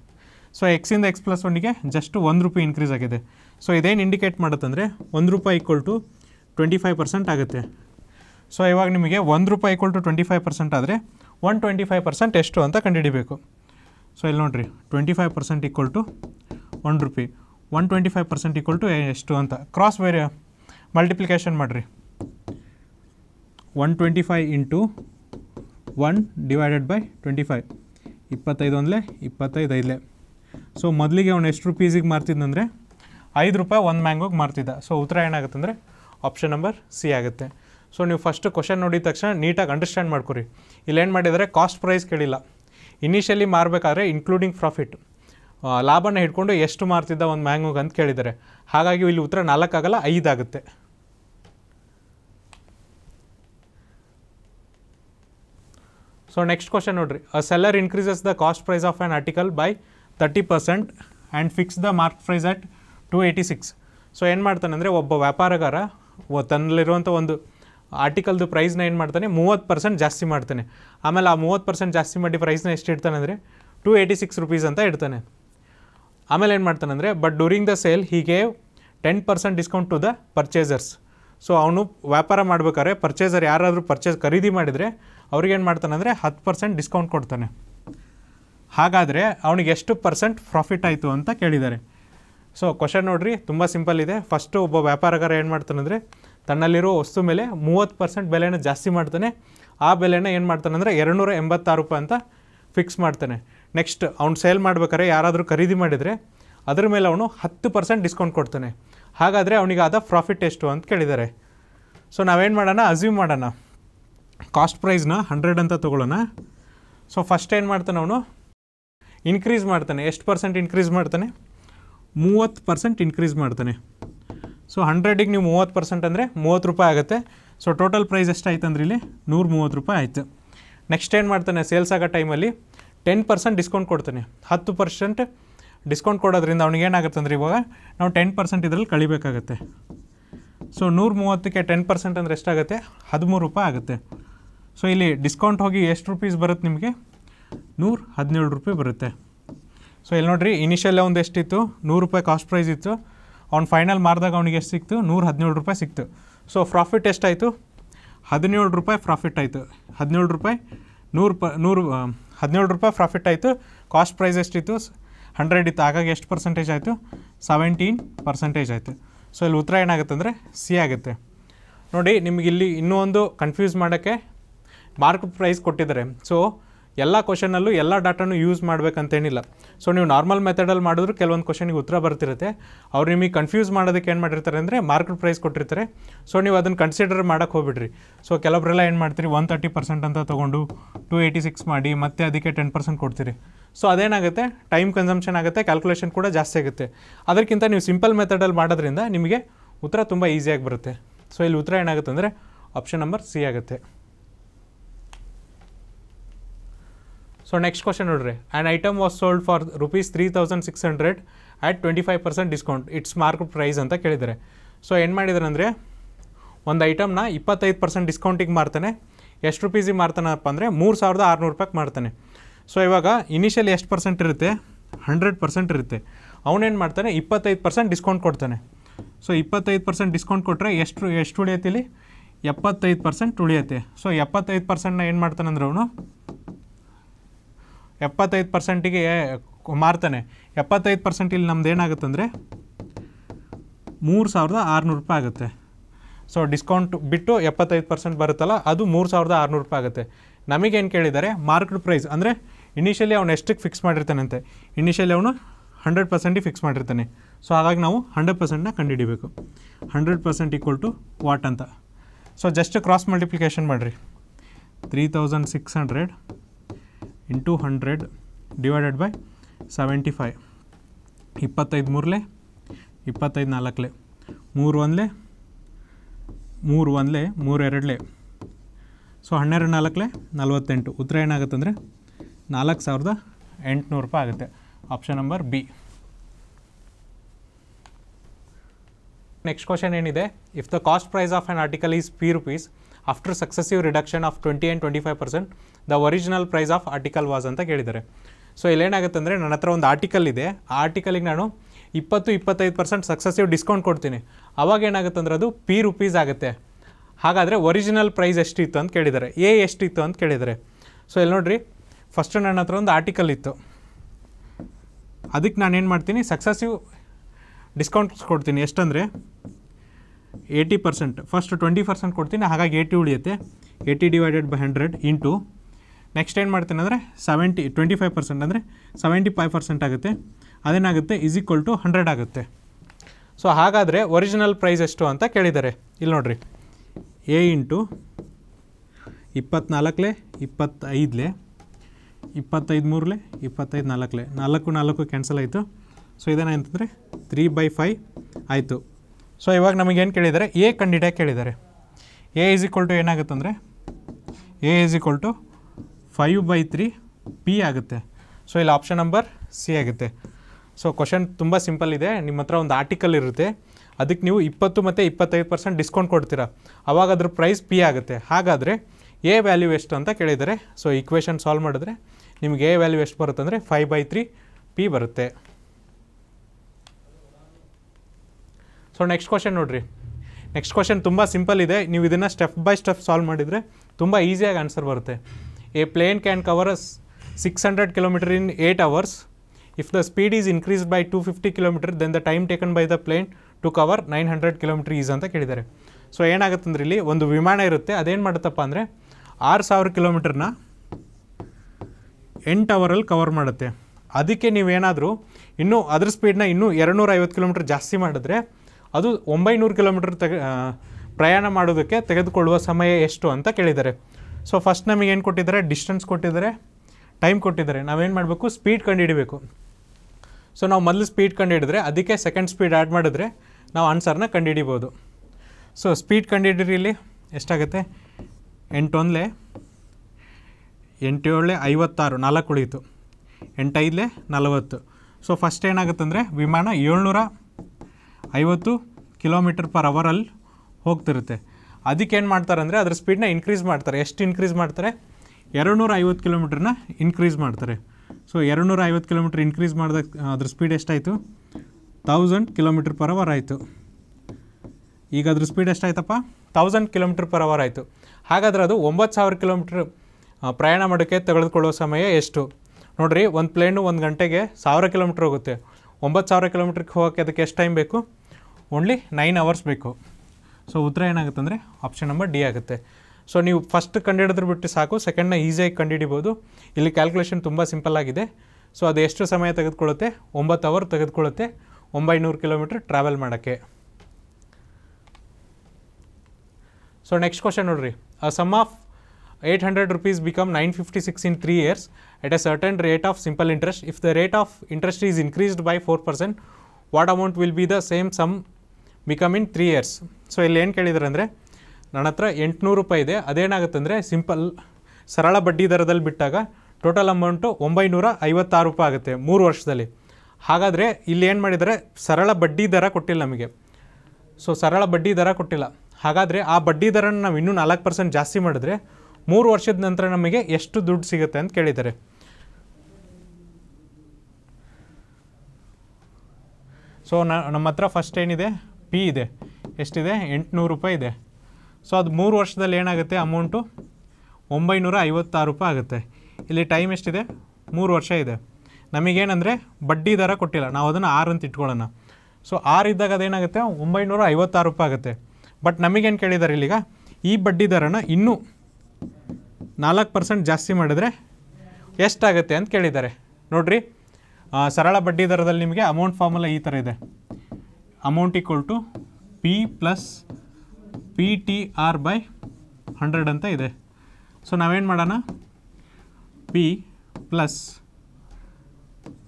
Speaker 1: ಸೊ ಎಕ್ಸಿಂದ ಎಕ್ಸ್ ಪ್ಲಸ್ ಒನ್ಗೆ ಜಸ್ಟ್ ಒಂದು ರೂಪಾಯಿ ಇನ್ಕ್ರೀಸ್ ಆಗಿದೆ ಸೊ ಇದೇನು ಇಂಡಿಕೇಟ್ ಮಾಡುತ್ತಂದರೆ ಒಂದು ರೂಪಾಯಿ equal to twenty five percent ಆಗುತ್ತೆ ಸೊ ಇವಾಗ ನಿಮಗೆ ಒಂದು ರೂಪಾಯಿ equal to twenty five percent ಆದರೆ ಒನ್ ಟ್ವೆಂಟಿ ಫೈವ್ ಪರ್ಸೆಂಟ್ ಎಷ್ಟು ಅಂತ ಕಂಡುಹಿಡಿಬೇಕು ಸೊ ಇಲ್ಲಿ ನೋಡಿರಿ twenty five percent equal to one rupee one twenty five percent equal to ಎಷ್ಟು ಅಂತ ಕ್ರಾಸ್ ವೇರಿಯ ಮಲ್ಟಿಪ್ಲಿಕೇಶನ್ ಮಾಡಿರಿ one twenty five into one divided by twenty five ಇಪ್ಪತ್ತೈದು ಒಂದಲೇ ಇಪ್ಪತ್ತೈದು ಐದಲೆ ಸೊ ಮೊದಲಿಗೆ ಅವನು ಎಷ್ಟು ರುಪೀಸಿಗೆ ಮಾರ್ತಿದ್ದಂದರೆ ಐದು ರೂಪಾಯಿ ಒಂದು ಮ್ಯಾಂಗೋಗೆ ಮಾರ್ತಿದ್ದ ಸೊ ಉತ್ತರ ಏನಾಗುತ್ತೆ ಅಂದರೆ ಆಪ್ಷನ್ ನಂಬರ್ ಸಿ ಆಗುತ್ತೆ ಸೊ ನೀವು ಫಸ್ಟ್ ಕ್ವಶನ್ ನೋಡಿದ ತಕ್ಷಣ ನೀಟಾಗಿ ಅಂಡರ್ಸ್ಟ್ಯಾಂಡ್ ಮಾಡ್ಕೊರಿ ಇಲ್ಲೇನು ಮಾಡಿದರೆ ಕಾಸ್ಟ್ ಪ್ರೈಸ್ ಕೇಳಿಲ್ಲ ಇನಿಷಿಯಲಿ ಮಾರಬೇಕಾದ್ರೆ ಇನ್ಕ್ಲೂಡಿಂಗ್ ಪ್ರಾಫಿಟ್ ಲಾಭನ ಹಿಡ್ಕೊಂಡು ಎಷ್ಟು ಮಾರ್ತಿದ್ದ ಒಂದು ಮ್ಯಾಂಗೋಗೆ ಅಂತ ಕೇಳಿದ್ದಾರೆ ಹಾಗಾಗಿ ಇಲ್ಲಿ ಉತ್ತರ ನಾಲ್ಕಾಗಲ್ಲ ಐದಾಗುತ್ತೆ ಸೊ ನೆಕ್ಸ್ಟ್ ಕ್ವಶನ್ ನೋಡ್ರಿ a seller increases the cost price of an article by thirty percent and fix the mark price at two eighty six so ಏನು ಮಾಡ್ತಾನೆ ಅಂದರೆ ಒಬ್ಬ ವ್ಯಾಪಾರಗಾರ ತನ್ನಲ್ಲಿರುವಂಥ ಒಂದು ಆರ್ಟಿಕಲ್ದು ಪ್ರೈಸ್ನ ಏನು ಮಾಡ್ತಾನೆ ಮೂವತ್ತು ಪರ್ಸೆಂಟ್ ಜಾಸ್ತಿ ಮಾಡ್ತಾನೆ ಆಮೇಲೆ ಆ ಮೂವತ್ತು ಪರ್ಸೆಂಟ್ ಜಾಸ್ತಿ ಮಾಡಿ ಪ್ರೈಸ್ನ ಎಷ್ಟು ಇಡ್ತಾನೆ ಅಂದರೆ ಟು ಏಯ್ಟಿ ಸಿಕ್ಸ್ ರುಪೀಸ್ ಅಂತ ಇಡ್ತಾನೆ ಆಮೇಲೆ ಏನು ಮಾಡ್ತಾನೆ ಅಂದರೆ ಬಟ್ ಡ್ಯೂರಿಂಗ್ ದ ಸೇಲ್ ಹೀಗೆ ten percent discount to the purchasers so ಅವನು ವ್ಯಾಪಾರ ಮಾಡಬೇಕಾದ್ರೆ ಪರ್ಚೇಸರ್ ಯಾರಾದರೂ ಪರ್ಚೇಸ್ ಖರೀದಿ ಮಾಡಿದರೆ ಅವ್ರಿಗೇನು ಮಾಡ್ತಾನೆ ಅಂದರೆ ಹತ್ತು ಪರ್ಸೆಂಟ್ ಡಿಸ್ಕೌಂಟ್ ಕೊಡ್ತಾನೆ ಹಾಗಾದರೆ ಅವನಿಗೆ ಎಷ್ಟು ಪರ್ಸೆಂಟ್ ಪ್ರಾಫಿಟ್ ಆಯಿತು ಅಂತ ಕೇಳಿದ್ದಾರೆ ಸೊ ಕ್ವಶನ್ ನೋಡಿರಿ ತುಂಬ ಸಿಂಪಲ್ ಇದೆ ಫಸ್ಟು ಒಬ್ಬ ವ್ಯಾಪಾರಗಾರ ಏನು ಮಾಡ್ತಾನೆ ತನ್ನಲ್ಲಿರೋ ವಸ್ತು ಮೇಲೆ ಮೂವತ್ತು ಪರ್ಸೆಂಟ್ ಬೆಲೆನ ಜಾಸ್ತಿ ಮಾಡ್ತಾನೆ ಆ ಬೆಲೆನ ಏನು ಮಾಡ್ತಾನೆ ಅಂದರೆ ಎರಡುನೂರ ಎಂಬತ್ತಾರು ರೂಪಾಯಿ ಅಂತ ಫಿಕ್ಸ್ ಮಾಡ್ತಾನೆ ನೆಕ್ಸ್ಟ್ ಅವ್ನು ಸೇಲ್ ಮಾಡ್ಬೇಕಾದ್ರೆ ಯಾರಾದರೂ ಖರೀದಿ ಮಾಡಿದರೆ ಅದ್ರ ಮೇಲೆ ಅವನು ಹತ್ತು ಪರ್ಸೆಂಟ್ ಡಿಸ್ಕೌಂಟ್ ಕೊಡ್ತಾನೆ ಹಾಗಾದರೆ ಅವನಿಗೆ ಆದ ಪ್ರಾಫಿಟ್ ಎಷ್ಟು ಅಂತ ಕೇಳಿದ್ದಾರೆ ಸೊ ನಾವೇನು ಮಾಡೋಣ ಅಸ್ಯೂಮ್ ಮಾಡೋಣ ಕಾಸ್ಟ್ ಪ್ರೈಸ್ನ ಹಂಡ್ರೆಡ್ ಅಂತ ತಗೊಳ್ಳೋಣ ಸೊ ಫಸ್ಟ್ ಏನು ಮಾಡ್ತಾನೆ ಅವನು ಇನ್ಕ್ರೀಸ್ ಮಾಡ್ತಾನೆ ಎಷ್ಟು ಪರ್ಸೆಂಟ್ ಇನ್ಕ್ರೀಸ್ ಮಾಡ್ತಾನೆ ಮೂವತ್ತು ಪರ್ಸೆಂಟ್ ಇನ್ಕ್ರೀಸ್ ಮಾಡ್ತಾನೆ ಸೊ ಹಂಡ್ರೆಡಿಗೆ ನೀವು ಮೂವತ್ತು ಪರ್ಸೆಂಟ್ ಅಂದರೆ ಮೂವತ್ತು ರೂಪಾಯಿ ಆಗುತ್ತೆ ಸೊ ಟೋಟಲ್ ಪ್ರೈಸ್ ಎಷ್ಟಾಯ್ತು ಅಂದ್ರೆ ಇಲ್ಲಿ ನೂರು ಮೂವತ್ತು ರೂಪಾಯಿ ಆಯಿತು ನೆಕ್ಸ್ಟ್ ಏನು ಮಾಡ್ತಾನೆ ಸೇಲ್ಸ್ ಆಗೋ ಟೈಮಲ್ಲಿ ಟೆನ್ ಪರ್ಸೆಂಟ್ ಡಿಸ್ಕೌಂಟ್ ಕೊಡ್ತಾನೆ ಹತ್ತು ಪರ್ಸೆಂಟ್ ಡಿಸ್ಕೌಂಟ್ ಕೊಡೋದ್ರಿಂದ ಅವ್ನಿಗೆ ಏನಾಗುತ್ತೆ ಅಂದರೆ ಇವಾಗ ನಾವು ಟೆನ್ ಪರ್ಸೆಂಟ್ ಇದರಲ್ಲಿ ಕಳಿಬೇಕಾಗತ್ತೆ ಸೊ ನೂರು ಮೂವತ್ತಕ್ಕೆ ಟೆನ್ ಪರ್ಸೆಂಟ್ ಅಂದರೆ ಎಷ್ಟಾಗುತ್ತೆ ಹದಿಮೂರು ರೂಪಾಯಿ ಆಗುತ್ತೆ ಸೊ ಇಲ್ಲಿ ಡಿಸ್ಕೌಂಟ್ ಹೋಗಿ ಎಷ್ಟು ರುಪೀಸ್ ಬರುತ್ತೆ ನಿಮಗೆ ನೂರು ಹದಿನೇಳು ರೂಪಾಯಿ ಬರುತ್ತೆ ಸೊ ಇಲ್ಲಿ ನೋಡಿರಿ ಇನಿಷಿಯಲ್ಲೇ ಒಂದು ಎಷ್ಟಿತ್ತು ನೂರು ರೂಪಾಯಿ ಕಾಸ್ಟ್ ಪ್ರೈಸ್ ಇತ್ತು ಅವ್ನು ಫೈನಲ್ ಮಾರಿದಾಗ ಅವ್ನಿಗೆ ಎಷ್ಟು ಸಿಕ್ತು ನೂರು ಹದಿನೇಳು ರೂಪಾಯಿ ಸಿಕ್ತು ಸೊ ಪ್ರಾಫಿಟ್ ಎಷ್ಟಾಯಿತು ಹದಿನೇಳು ರೂಪಾಯಿ ಪ್ರಾಫಿಟ್ ಆಯಿತು ಹದಿನೇಳು ರೂಪಾಯಿ ನೂರು ಪ ನೂರು ಹದಿನೇಳು ರೂಪಾಯಿ ಪ್ರಾಫಿಟ್ ಆಯಿತು ಕಾಸ್ಟ್ ಪ್ರೈಸ್ ಎಷ್ಟಿತ್ತು ಹಂಡ್ರೆಡ್ ಇತ್ತು ಹಾಗಾಗಿ ಎಷ್ಟು ಪರ್ಸೆಂಟೇಜ್ ಆಯಿತು ಸೆವೆಂಟೀನ್ ಪರ್ಸೆಂಟೇಜ್ ಆಯಿತು ಸೊ ಇಲ್ಲಿ ಉತ್ತರ ಏನಾಗುತ್ತೆ ಅಂದರೆ ಸಿ ಆಗುತ್ತೆ ನೋಡಿ ನಿಮಗೆ ಇಲ್ಲಿ ಇನ್ನೂ ಒಂದು ಕನ್ಫ್ಯೂಸ್ ಮಾಡೋಕ್ಕೆ ಮಾರ್ಕ್ ಪ್ರೈಸ್ ಕೊಟ್ಟಿದ್ದಾರೆ ಸೊ ಎಲ್ಲ ಕ್ವಶನಲ್ಲೂ ಎಲ್ಲ ಡಾಟಾನು ಯೂಸ್ ಮಾಡಬೇಕಂತೇನಿಲ್ಲ ಸೊ ನೀವು ನಾರ್ಮಲ್ ಮೆಥಡಲ್ಲಿ ಮಾಡಿದ್ರು ಕೆಲವೊಂದು ಕ್ವಶನಿಗೆ ಉತ್ತರ ಬರ್ತಿರುತ್ತೆ ಅವ್ರು ನಿಮಗೆ ಕನ್ಫ್ಯೂಸ್ ಮಾಡೋದಕ್ಕೆ ಏನು ಮಾಡಿರ್ತಾರೆ ಅಂದರೆ ಮಾರ್ಕೆಟ್ ಪ್ರೈಸ್ ಕೊಟ್ಟಿರ್ತಾರೆ ಸೊ ನೀವು ಅದನ್ನು ಕನ್ಸಿಡರ್ ಮಾಡೋಕ್ಕೆ ಹೋಗ್ಬಿಡ್ರಿ ಸೊ ಕೆಲವರೆಲ್ಲ ಏನು ಮಾಡ್ತೀರಿ ಒನ್ ತರ್ಟಿ ಪರ್ಸೆಂಟ್ ಅಂತ ತೊಗೊಂಡು ಟು ಏಯ್ಟಿ ಸಿಕ್ಸ್ ಮಾಡಿ ಮತ್ತೆ ಅದಕ್ಕೆ ಟೆನ್ ಪರ್ಸೆಂಟ್ ಕೊಡ್ತೀರಿ ಸೊ ಅದೇನಾಗುತ್ತೆ ಟೈಮ್ ಕನ್ಸಂಪ್ಷನ್ ಆಗುತ್ತೆ ಕ್ಯಾಲ್ಕುಲೇಷನ್ ಕೂಡ ಜಾಸ್ತಿ ಆಗುತ್ತೆ ಅದಕ್ಕಿಂತ ನೀವು ಸಿಂಪಲ್ ಮೆಥಡಲ್ಲಿ ಮಾಡೋದ್ರಿಂದ ನಿಮಗೆ ಉತ್ತರ ತುಂಬ ಈಸಿಯಾಗಿ ಬರುತ್ತೆ ಸೊ ಇಲ್ಲಿ ಉತ್ತರ ಏನಾಗುತ್ತೆ ಅಂದರೆ ಆಪ್ಷನ್ ನಂಬರ್ ಸಿ ಆಗುತ್ತೆ ಸೊ ನೆಕ್ಸ್ಟ್ ಕ್ವಶನ್ ನೋಡ್ರಿ and item was sold for rupees three thousand six hundred at twenty five percent discount its mark price ಅಂತ ಕೇಳಿದ್ದಾರೆ ಸೊ ಏನು ಮಾಡಿದ್ದಾರೆ ಒಂದು ಐಟಮ್ನ ಇಪ್ಪತ್ತೈದು ಪರ್ಸೆಂಟ್ ಡಿಸ್ಕೌಂಟಿಗೆ ಮಾರ್ತಾನೆ ಎಷ್ಟು ರುಪೀಸಿಗೆ ಮಾರ್ತಾನಪ್ಪ ಅಂದರೆ ಮೂರು ಸಾವಿರದ ಆರುನೂರು ರೂಪಾಯಿಗೆ ಮಾರ್ತಾನೆ ಸೊ ಇವಾಗ ಇನಿಷಿಯಲ್ ಎಷ್ಟು ಪರ್ಸೆಂಟ್ ಇರುತ್ತೆ ಹಂಡ್ರೆಡ್ ಪರ್ಸೆಂಟ್ ಇರುತ್ತೆ ಅವನೇನು ಮಾಡ್ತಾನೆ ಇಪ್ಪತ್ತೈದು ಪರ್ಸೆಂಟ್ ಡಿಸ್ಕೌಂಟ್ ಕೊಡ್ತಾನೆ ಸೊ ಇಪ್ಪತ್ತೈದು ಪರ್ಸೆಂಟ್ ಡಿಸ್ಕೌಂಟ್ ಕೊಟ್ಟರೆ ಎಷ್ಟು ಎಷ್ಟು ಉಳಿಯತ್ತಿಲ್ಲಿ ಇಲ್ಲಿ ಎಪ್ಪತ್ತೈದು ಪರ್ಸೆಂಟ್ ಉಳಿಯುತ್ತೆ ಸೊ ಎಪ್ಪತ್ತೈದು ಪರ್ಸೆಂಟ್ನ ಏನು ಮಾಡ್ತಾನೆ ಅಂದ್ರೆ ಅವನು ಎಪ್ಪತ್ತೈದು ಪರ್ಸೆಂಟಿಗೆ ಮಾರ್ತಾನೆ ಎಪ್ಪತ್ತೈದು ಪರ್ಸೆಂಟ್ ಇಲ್ಲಿ ನಮ್ದು ಏನಾಗುತ್ತಂದರೆ ಮೂರು ಸಾವಿರದ ಆರುನೂರು ರೂಪಾಯಿ ಆಗುತ್ತೆ ಸೊ ಡಿಸ್ಕೌಂಟ್ ಬಿಟ್ಟು ಎಪ್ಪತ್ತೈದು ಪರ್ಸೆಂಟ್ ಬರುತ್ತಲ್ಲ ಅದು ಮೂರು ಸಾವಿರದ ಆರುನೂರು ರೂಪಾಯಿ ಆಗುತ್ತೆ ನಮಗೇನು ಕೇಳಿದ್ದಾರೆ ಮಾರ್ಕೆಟ್ ಪ್ರೈಸ್ ಅಂದರೆ ಇನಿಷಿಯಲಿ ಅವನು ಎಷ್ಟಕ್ಕೆ ಫಿಕ್ಸ್ ಮಾಡಿರ್ತಾನಂತೆ ಇನಿಷಿಯಲಿ ಅವನು ಹಂಡ್ರೆಡ್ ಪರ್ಸೆಂಟಿಗೆ ಫಿಕ್ಸ್ ಮಾಡಿರ್ತಾನೆ ಸೊ ಹಾಗಾಗಿ ನಾವು ಹಂಡ್ರೆಡ್ ಪರ್ಸೆಂಟ್ನ ಕಂಡುಹಿಡಿಬೇಕು hundred percent equal to what ಅಂತ ಸೊ ಜಸ್ಟ್ ಕ್ರಾಸ್ ಮಲ್ಟಿಪ್ಲಿಕೇಶನ್ ಮಾಡಿರಿ three thousand six hundred into hundred divided by seventy five ಇಪ್ಪತ್ತೈದು ಮೂರಲೆ ಇಪ್ಪತ್ತೈದು ನಾಲ್ಕಲೆ ಮೂರು ಒಂದಲೆ ಮೂರು ಒಂದಲೆ ಮೂರು ಎರಡಲೆ ಸೊ ಹನ್ನೆರಡು ನಾಲ್ಕಲೆ ನಲವತ್ತೆಂಟು ಉತ್ತರ ಏನಾಗುತ್ತೆ ಅಂದರೆ ನಾಲ್ಕು ಸಾವಿರದ ಎಂಟುನೂರು ರೂಪಾಯಿ ಆಗುತ್ತೆ option number B next question ಏನಿದೆ if the cost price of an article is P rupees after successive reduction of twenty and twenty five percent the original price of article was ಅಂತ ಕೇಳಿದ್ದಾರೆ ಸೊ ಇಲ್ಲೇನಾಗುತ್ತೆ ಅಂದರೆ ನನ್ನ ಹತ್ರ ಒಂದು article ಇದೆ ಆ ಆರ್ಟಿಕಲಿಗೆ ನಾನು ಇಪ್ಪತ್ತು ಇಪ್ಪತ್ತೈದು ಪರ್ಸೆಂಟ್ ಸಕ್ಸಸಿವ್ ಡಿಸ್ಕೌಂಟ್ ಕೊಡ್ತೀನಿ ಅವಾಗ ಏನಾಗುತ್ತೆ ಅಂದರೆ ಅದು ಪಿ ರುಪೀಸ್ ಆಗುತ್ತೆ ಹಾಗಾದರೆ ಒರಿಜಿನಲ್ ಪ್ರೈಸ್ ಎಷ್ಟಿತ್ತು ಅಂತ ಕೇಳಿದ್ದಾರೆ ಎ ಎಷ್ಟಿತ್ತು ಅಂತ ಕೇಳಿದ್ದಾರೆ ಸೊ ಇಲ್ಲಿ ನೋಡಿರಿ ಫಸ್ಟು ನನ್ನ ಹತ್ರ ಒಂದು ಆರ್ಟಿಕಲ್ ಇತ್ತು ಅದಕ್ಕೆ ನಾನೇನು ಮಾಡ್ತೀನಿ ಸಕ್ಸಸಿವ್ ಡಿಸ್ಕೌಂಟ್ಸ್ ಕೊಡ್ತೀನಿ ಎಷ್ಟಂದರೆ eighty percent first twenty percent ಕೊಡ್ತೀನಿ ಹಾಗಾಗಿ ಏಯ್ಟಿ ಉಳಿಯುತ್ತೆ eighty divided by hundred into next ಏನು ಮಾಡ್ತೀನಿ ಅಂದರೆ ಸೆವೆಂಟಿ ಟ್ವೆಂಟಿ ಫೈವ್ ಪರ್ಸೆಂಟ್ ಅಂದರೆ ಸೆವೆಂಟಿ ಫೈವ್ ಪರ್ಸೆಂಟ್ ಆಗುತ್ತೆ ಅದೇನಾಗುತ್ತೆ ಈಸ್ ಈಕ್ವಲ್ ಟು ಹಂಡ್ರೆಡ್ ಆಗುತ್ತೆ ಸೊ ಹಾಗಾದರೆ ಒರಿಜಿನಲ್ ಪ್ರೈಸ್ ಎಷ್ಟು ಅಂತ ಕೇಳಿದ್ದಾರೆ ಇಲ್ಲಿ ನೋಡಿರಿ ಎ ಇಂಟು ಇಪ್ಪತ್ನಾಲ್ಕಲೆ ಇಪ್ಪತ್ತೈದಲೆ ಇಪ್ಪತ್ತೈದು ಮೂರಲೆ ಇಪ್ಪತ್ತೈದು ನಾಲ್ಕಲೆ ನಾಲ್ಕು ನಾಲ್ಕು ಕ್ಯಾನ್ಸಲ್ ಆಯಿತು ಸೊ ಇದೇನಾಯ್ತಂದರೆ ತ್ರೀ ಬೈ ಫೈ ಆಯಿತು ಸೊ ಇವಾಗ ನಮಗೇನು ಕೇಳಿದ್ದಾರೆ ಎ ಕಂಡಿಡ ಕೇಳಿದ್ದಾರೆ ಎ ಇಸ್ ಈಕ್ವಲ್ ಟು ಏನಾಗುತ್ತೆ ಅಂದರೆ A is equal to five by three P ಆಗುತ್ತೆ ಸೊ ಇಲ್ಲಿ ಆಪ್ಷನ್ ನಂಬರ್ ಸಿ ಆಗುತ್ತೆ ಸೊ ಕ್ವಶನ್ ತುಂಬ ಸಿಂಪಲ್ ಇದೆ ನಿಮ್ಮ ಹತ್ರ ಒಂದು ಆರ್ಟಿಕಲ್ ಇರುತ್ತೆ ಅದಕ್ಕೆ ನೀವು ಇಪ್ಪತ್ತು ಮತ್ತು ಇಪ್ಪತ್ತೈದು ಪರ್ಸೆಂಟ್ ಡಿಸ್ಕೌಂಟ್ ಕೊಡ್ತೀರಾ ಅವಾಗ ಅದ್ರ ಪ್ರೈಸ್ ಪಿ ಆಗುತ್ತೆ ಹಾಗಾದರೆ ಎ ವ್ಯಾಲ್ಯೂ ಎಷ್ಟು ಅಂತ ಕೇಳಿದ್ದಾರೆ ಸೊ ಇಕ್ವೇಷನ್ ಸಾಲ್ವ್ ಮಾಡಿದ್ರೆ ನಿಮಗೆ ಎ ವ್ಯಾಲ್ಯೂ ಎಷ್ಟು ಬರುತ್ತೆ ಅಂದರೆ ಫೈವ್ ಬೈ ತ್ರೀ ಪಿ ಬರುತ್ತೆ ಸೊ ನೆಕ್ಸ್ಟ್ ಕ್ವಶನ್ ನೋಡಿರಿ ನೆಕ್ಸ್ಟ್ ಕ್ವಶನ್ ತುಂಬ ಸಿಂಪಲ್ ಇದೆ ನೀವು ಇದನ್ನು ಸ್ಟೆಪ್ ಬೈ ಸ್ಟೆಪ್ ಸಾಲ್ವ್ ಮಾಡಿದರೆ ತುಂಬ ಈಸಿಯಾಗಿ ಆನ್ಸರ್ ಬರುತ್ತೆ a plane can cover six hundred kilometre in eight hours if the speed is increase by two fifty kilometre then the time taken by the plane to cover nine hundred kilometre is ಅಂತ ಕೇಳಿದ್ದಾರೆ so ಏನಾಗುತ್ತಂದ್ರೆ ಇಲ್ಲಿ ಒಂದು ವಿಮಾನ ಇರುತ್ತೆ ಅದೇನು ಮಾಡುತ್ತಪ್ಪ ಅಂದರೆ ಆರು ಸಾವಿರ ಕಿಲೋಮೀಟ್ರನ್ನ ಎಂಟು ಅವರಲ್ಲಿ ಕವರ್ ಮಾಡುತ್ತೆ ಅದಕ್ಕೆ ನೀವೇನಾದರೂ ಇನ್ನೂ ಅದರ ಸ್ಪೀಡ್ನ ಇನ್ನೂ ಐವತ್ತು ಕಿಲೋಮೀಟ್ರ್ ಜಾಸ್ತಿ ಮಾಡಿದ್ರೆ ಅದು ಒಂಬೈನೂರು ಕಿಲೋಮೀಟ್ರ್ ತೆಗೆ ಪ್ರಯಾಣ ಮಾಡೋದಕ್ಕೆ ತೆಗೆದುಕೊಳ್ಳುವ ಸಮಯ ಎಷ್ಟು ಅಂತ ಕೇಳಿದ್ದಾರೆ ಸೊ ಫಸ್ಟ್ ನಮಗೆ ಏನು ಕೊಟ್ಟಿದ್ದಾರೆ ಡಿಸ್ಟೆನ್ಸ್ ಕೊಟ್ಟಿದ್ದಾರೆ ಟೈಮ್ ಕೊಟ್ಟಿದ್ದಾರೆ ನಾವೇನು ಮಾಡಬೇಕು ಸ್ಪೀಡ್ ಕಂಡುಹಿಡಬೇಕು ಸೊ ನಾವು ಮೊದಲು ಸ್ಪೀಡ್ ಕಂಡುಹಿಡಿದ್ರೆ ಅದಕ್ಕೆ ಸೆಕೆಂಡ್ ಸ್ಪೀಡ್ ಆ್ಯಡ್ ಮಾಡಿದ್ರೆ ನಾವು ಆನ್ಸರ್ನ ಕಂಡುಹಿಡಿಬೋದು ಸೊ ಸ್ಪೀಡ್ ಕಂಡುಹಿಡಿರಿ ಇಲ್ಲಿ ಎಷ್ಟಾಗುತ್ತೆ ಎಂಟೊಂದಲೇ ಎಂಟೇಳೆ ಐವತ್ತಾರು ನಾಲ್ಕು ಉಳಿಯಿತು ಎಂಟೈದಲೇ ನಲವತ್ತು ಸೊ ಫಸ್ಟ್ ಏನಾಗುತ್ತಂದರೆ ವಿಮಾನ ಏಳ್ನೂರ ಐವತ್ತು ಕಿಲೋಮೀಟರ್ ಪರ್ ಅವರಲ್ಲಿ ಹೋಗ್ತಿರುತ್ತೆ ಅದಕ್ಕೆ ಏನು ಮಾಡ್ತಾರೆ ಅಂದರೆ ಅದ್ರ ಸ್ಪೀಡ್ನ ಇನ್ಕ್ರೀಸ್ ಮಾಡ್ತಾರೆ ಎಷ್ಟು ಇನ್ಕ್ರೀಸ್ ಮಾಡ್ತಾರೆ ಎರಡು ನೂರ ಐವತ್ತು ಕಿಲೋಮೀಟ್ರನ್ನ ಇನ್ಕ್ರೀಸ್ ಮಾಡ್ತಾರೆ ಸೊ ಎರಡು ನೂರ ಐವತ್ತು ಕಿಲೋಮೀಟ್ರ್ ಇನ್ಕ್ರೀಸ್ ಮಾಡಿದಾಗ ಅದ್ರ ಸ್ಪೀಡ್ ಎಷ್ಟಾಯಿತು ತೌಸಂಡ್ ಕಿಲೋಮೀಟ್ರ್ ಪರ್ ಅವರ್ ಆಯಿತು ಈಗ ಅದ್ರ ಸ್ಪೀಡ್ ಎಷ್ಟಾಯ್ತಪ್ಪ ತೌಸಂಡ್ ಕಿಲೋಮೀಟ್ರ್ ಪರ್ ಅವರ್ ಆಯಿತು ಹಾಗಾದರೆ ಅದು ಒಂಬತ್ತು ಸಾವಿರ ಕಿಲೋಮೀಟ್ರ್ ಪ್ರಯಾಣ ಮಾಡೋಕ್ಕೆ ತೆಗೆದುಕೊಳ್ಳೋ ಸಮಯ ಎಷ್ಟು ನೋಡಿರಿ ಒಂದು ಪ್ಲೇನು ಒಂದು ಗಂಟೆಗೆ ಸಾವಿರ ಕಿಲೋಮೀಟ್ರ್ ಹೋಗುತ್ತೆ ಒಂಬತ್ತು ಸಾವಿರ ಕಿಲೋಮೀಟ್ರಿಗೆ ಹೋಗೋಕ್ಕೆ ಅದಕ್ಕೆ ಎಷ್ಟು ಟೈಮ್ ಬೇಕು ಓನ್ಲಿ ನೈನ್ ಅವರ್ಸ್ ಬೇಕು ಸೊ ಉತ್ತರ ಏನಾಗುತ್ತೆ ಅಂದರೆ ಆಪ್ಷನ್ ನಂಬರ್ ಡಿ ಆಗುತ್ತೆ ಸೊ ನೀವು ಫಸ್ಟ್ ಕಂಡುಹಿಡಿದ್ರೆ ಬಿಟ್ಟು ಸಾಕು ಸೆಕೆಂಡ್ನ ಈಸಿಯಾಗಿ ಕಂಡುಹಿಡಿಬೋದು ಇಲ್ಲಿ ಕ್ಯಾಲ್ಕುಲೇಷನ್ ತುಂಬ ಸಿಂಪಲ್ ಆಗಿದೆ ಸೊ ಅದು ಎಷ್ಟು ಸಮಯ ತೆಗೆದುಕೊಳ್ಳುತ್ತೆ ಒಂಬತ್ತು ಅವರ್ ತೆಗೆದುಕೊಳ್ಳುತ್ತೆ ಒಂಬೈನೂರು ಕಿಲೋಮೀಟರ್ ಟ್ರಾವೆಲ್ ಮಾಡೋಕ್ಕೆ ಸೊ ನೆಕ್ಸ್ಟ್ ಕ್ವಶನ್ ನೋಡ್ರಿ a sum of eight hundred rupees become nine fifty six in three years at a certain rate of simple interest if the rate of interest is increased by four percent what amount will be the same sum become in three years so ಇಲ್ಲಿ ಏನು ಕೇಳಿದ್ರೆ ಅಂದರೆ ನನ್ನ ಹತ್ರ ಎಂಟುನೂರು ರೂಪಾಯಿ ಇದೆ ಅದೇನಾಗುತ್ತಂದರೆ simple ಸರಳ ಬಡ್ಡಿ ದರದಲ್ಲಿ ಬಿಟ್ಟಾಗ ಟೋಟಲ್ ಅಮೌಂಟು ಒಂಬೈನೂರ ಐವತ್ತಾರು ರೂಪಾಯಿ ಆಗುತ್ತೆ ಮೂರು ವರ್ಷದಲ್ಲಿ ಹಾಗಾದರೆ ಇಲ್ಲಿ ಏನು ಮಾಡಿದರೆ ಸರಳ ಬಡ್ಡಿ ದರ ಕೊಟ್ಟಿಲ್ಲ ನಮಗೆ ಸೊ ಸರಳ ಬಡ್ಡಿ ದರ ಕೊಟ್ಟಿಲ್ಲ ಹಾಗಾದರೆ ಆ ಬಡ್ಡಿ ದರನ ನಾವು ಇನ್ನೂ ನಾಲ್ಕು ಪರ್ಸೆಂಟ್ ಜಾಸ್ತಿ ಮಾಡಿದ್ರೆ ಮೂರು ವರ್ಷದ ನಂತರ ನಮಗೆ ಎಷ್ಟು ದುಡ್ಡು ಸಿಗುತ್ತೆ ಅಂತ ಕೇಳಿದ್ದಾರೆ ಸೊ ನಮ್ಮ ಹತ್ರ ಫಸ್ಟ್ ಏನಿದೆ ಪಿ ಇದೆ ಎಷ್ಟಿದೆ ಎಂಟುನೂರು ರೂಪಾಯಿ ಇದೆ ಸೊ ಅದು ಮೂರು ವರ್ಷದಲ್ಲಿ ಏನಾಗುತ್ತೆ ಅಮೌಂಟು ಒಂಬೈನೂರ ಐವತ್ತಾರು ರೂಪಾಯಿ ಆಗುತ್ತೆ ಇಲ್ಲಿ ಟೈಮ್ ಎಷ್ಟಿದೆ ಮೂರು ವರ್ಷ ಇದೆ ನಮಗೇನಂದರೆ ಬಡ್ಡಿ ದರ ಕೊಟ್ಟಿಲ್ಲ ನಾವು ಅದನ್ನು ಆರು ಅಂತ ಇಟ್ಕೊಳ್ಳೋಣ ಸೊ ಆರು ಇದ್ದಾಗ ಅದೇನಾಗುತ್ತೆ ಒಂಬೈನೂರ ಐವತ್ತಾರು ರೂಪಾಯಿ ಆಗುತ್ತೆ ಬಟ್ ನಮಗೇನು ಕೇಳಿದ್ದಾರೆ ಇಲ್ಲಿಗ ಈ ಬಡ್ಡಿ ದರನ ಇನ್ನೂ ನಾಲ್ಕು ಪರ್ಸೆಂಟ್ ಜಾಸ್ತಿ ಮಾಡಿದರೆ ಎಷ್ಟಾಗುತ್ತೆ ಅಂತ ಕೇಳಿದ್ದಾರೆ ನೋಡಿರಿ ಸರಳ ಬಡ್ಡಿ ದರದಲ್ಲಿ ನಿಮಗೆ ಅಮೌಂಟ್ ಫಾರ್ಮುಲಾ ಈ ಥರ ಇದೆ amount equal P plus plus P T R by hundred ಅಂತ ಇದೆ ಸೊ ನಾವೇನು ಮಾಡೋಣ P plus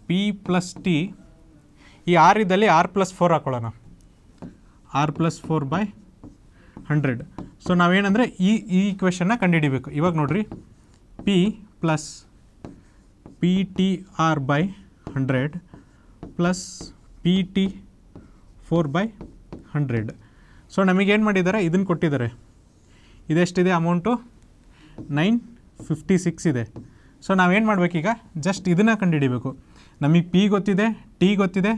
Speaker 1: P plus T ಈ ಆರ್ ಇದ್ದಲ್ಲಿ ಆರ್ ಪ್ಲಸ್ ಫೋರ್ ಹಾಕ್ಕೊಳ್ಳೋಣ R plus four by hundred so ನಾವೇನಂದರೆ ಈ ಈ ಕ್ವೆಶನ್ನ ಕಂಡುಹಿಡಿಬೇಕು ಇವಾಗ ನೋಡಿರಿ P plus P T R by hundred plus P T four by hundred so ನಮಗೇನು ಮಾಡಿದ್ದಾರೆ ಇದನ್ನು ಕೊಟ್ಟಿದ್ದಾರೆ ಇದೆಷ್ಟಿದೆ ಅಮೌಂಟು ನೈನ್ ಫಿಫ್ಟಿ ಸಿಕ್ಸ್ ಇದೆ ಸೊ ನಾವೇನು ಮಾಡಬೇಕೀಗ ಜಸ್ಟ್ ಇದನ್ನು ಕಂಡುಹಿಡಿಬೇಕು ನಮಗೆ ಪಿ ಗೊತ್ತಿದೆ ಟಿ ಗೊತ್ತಿದೆ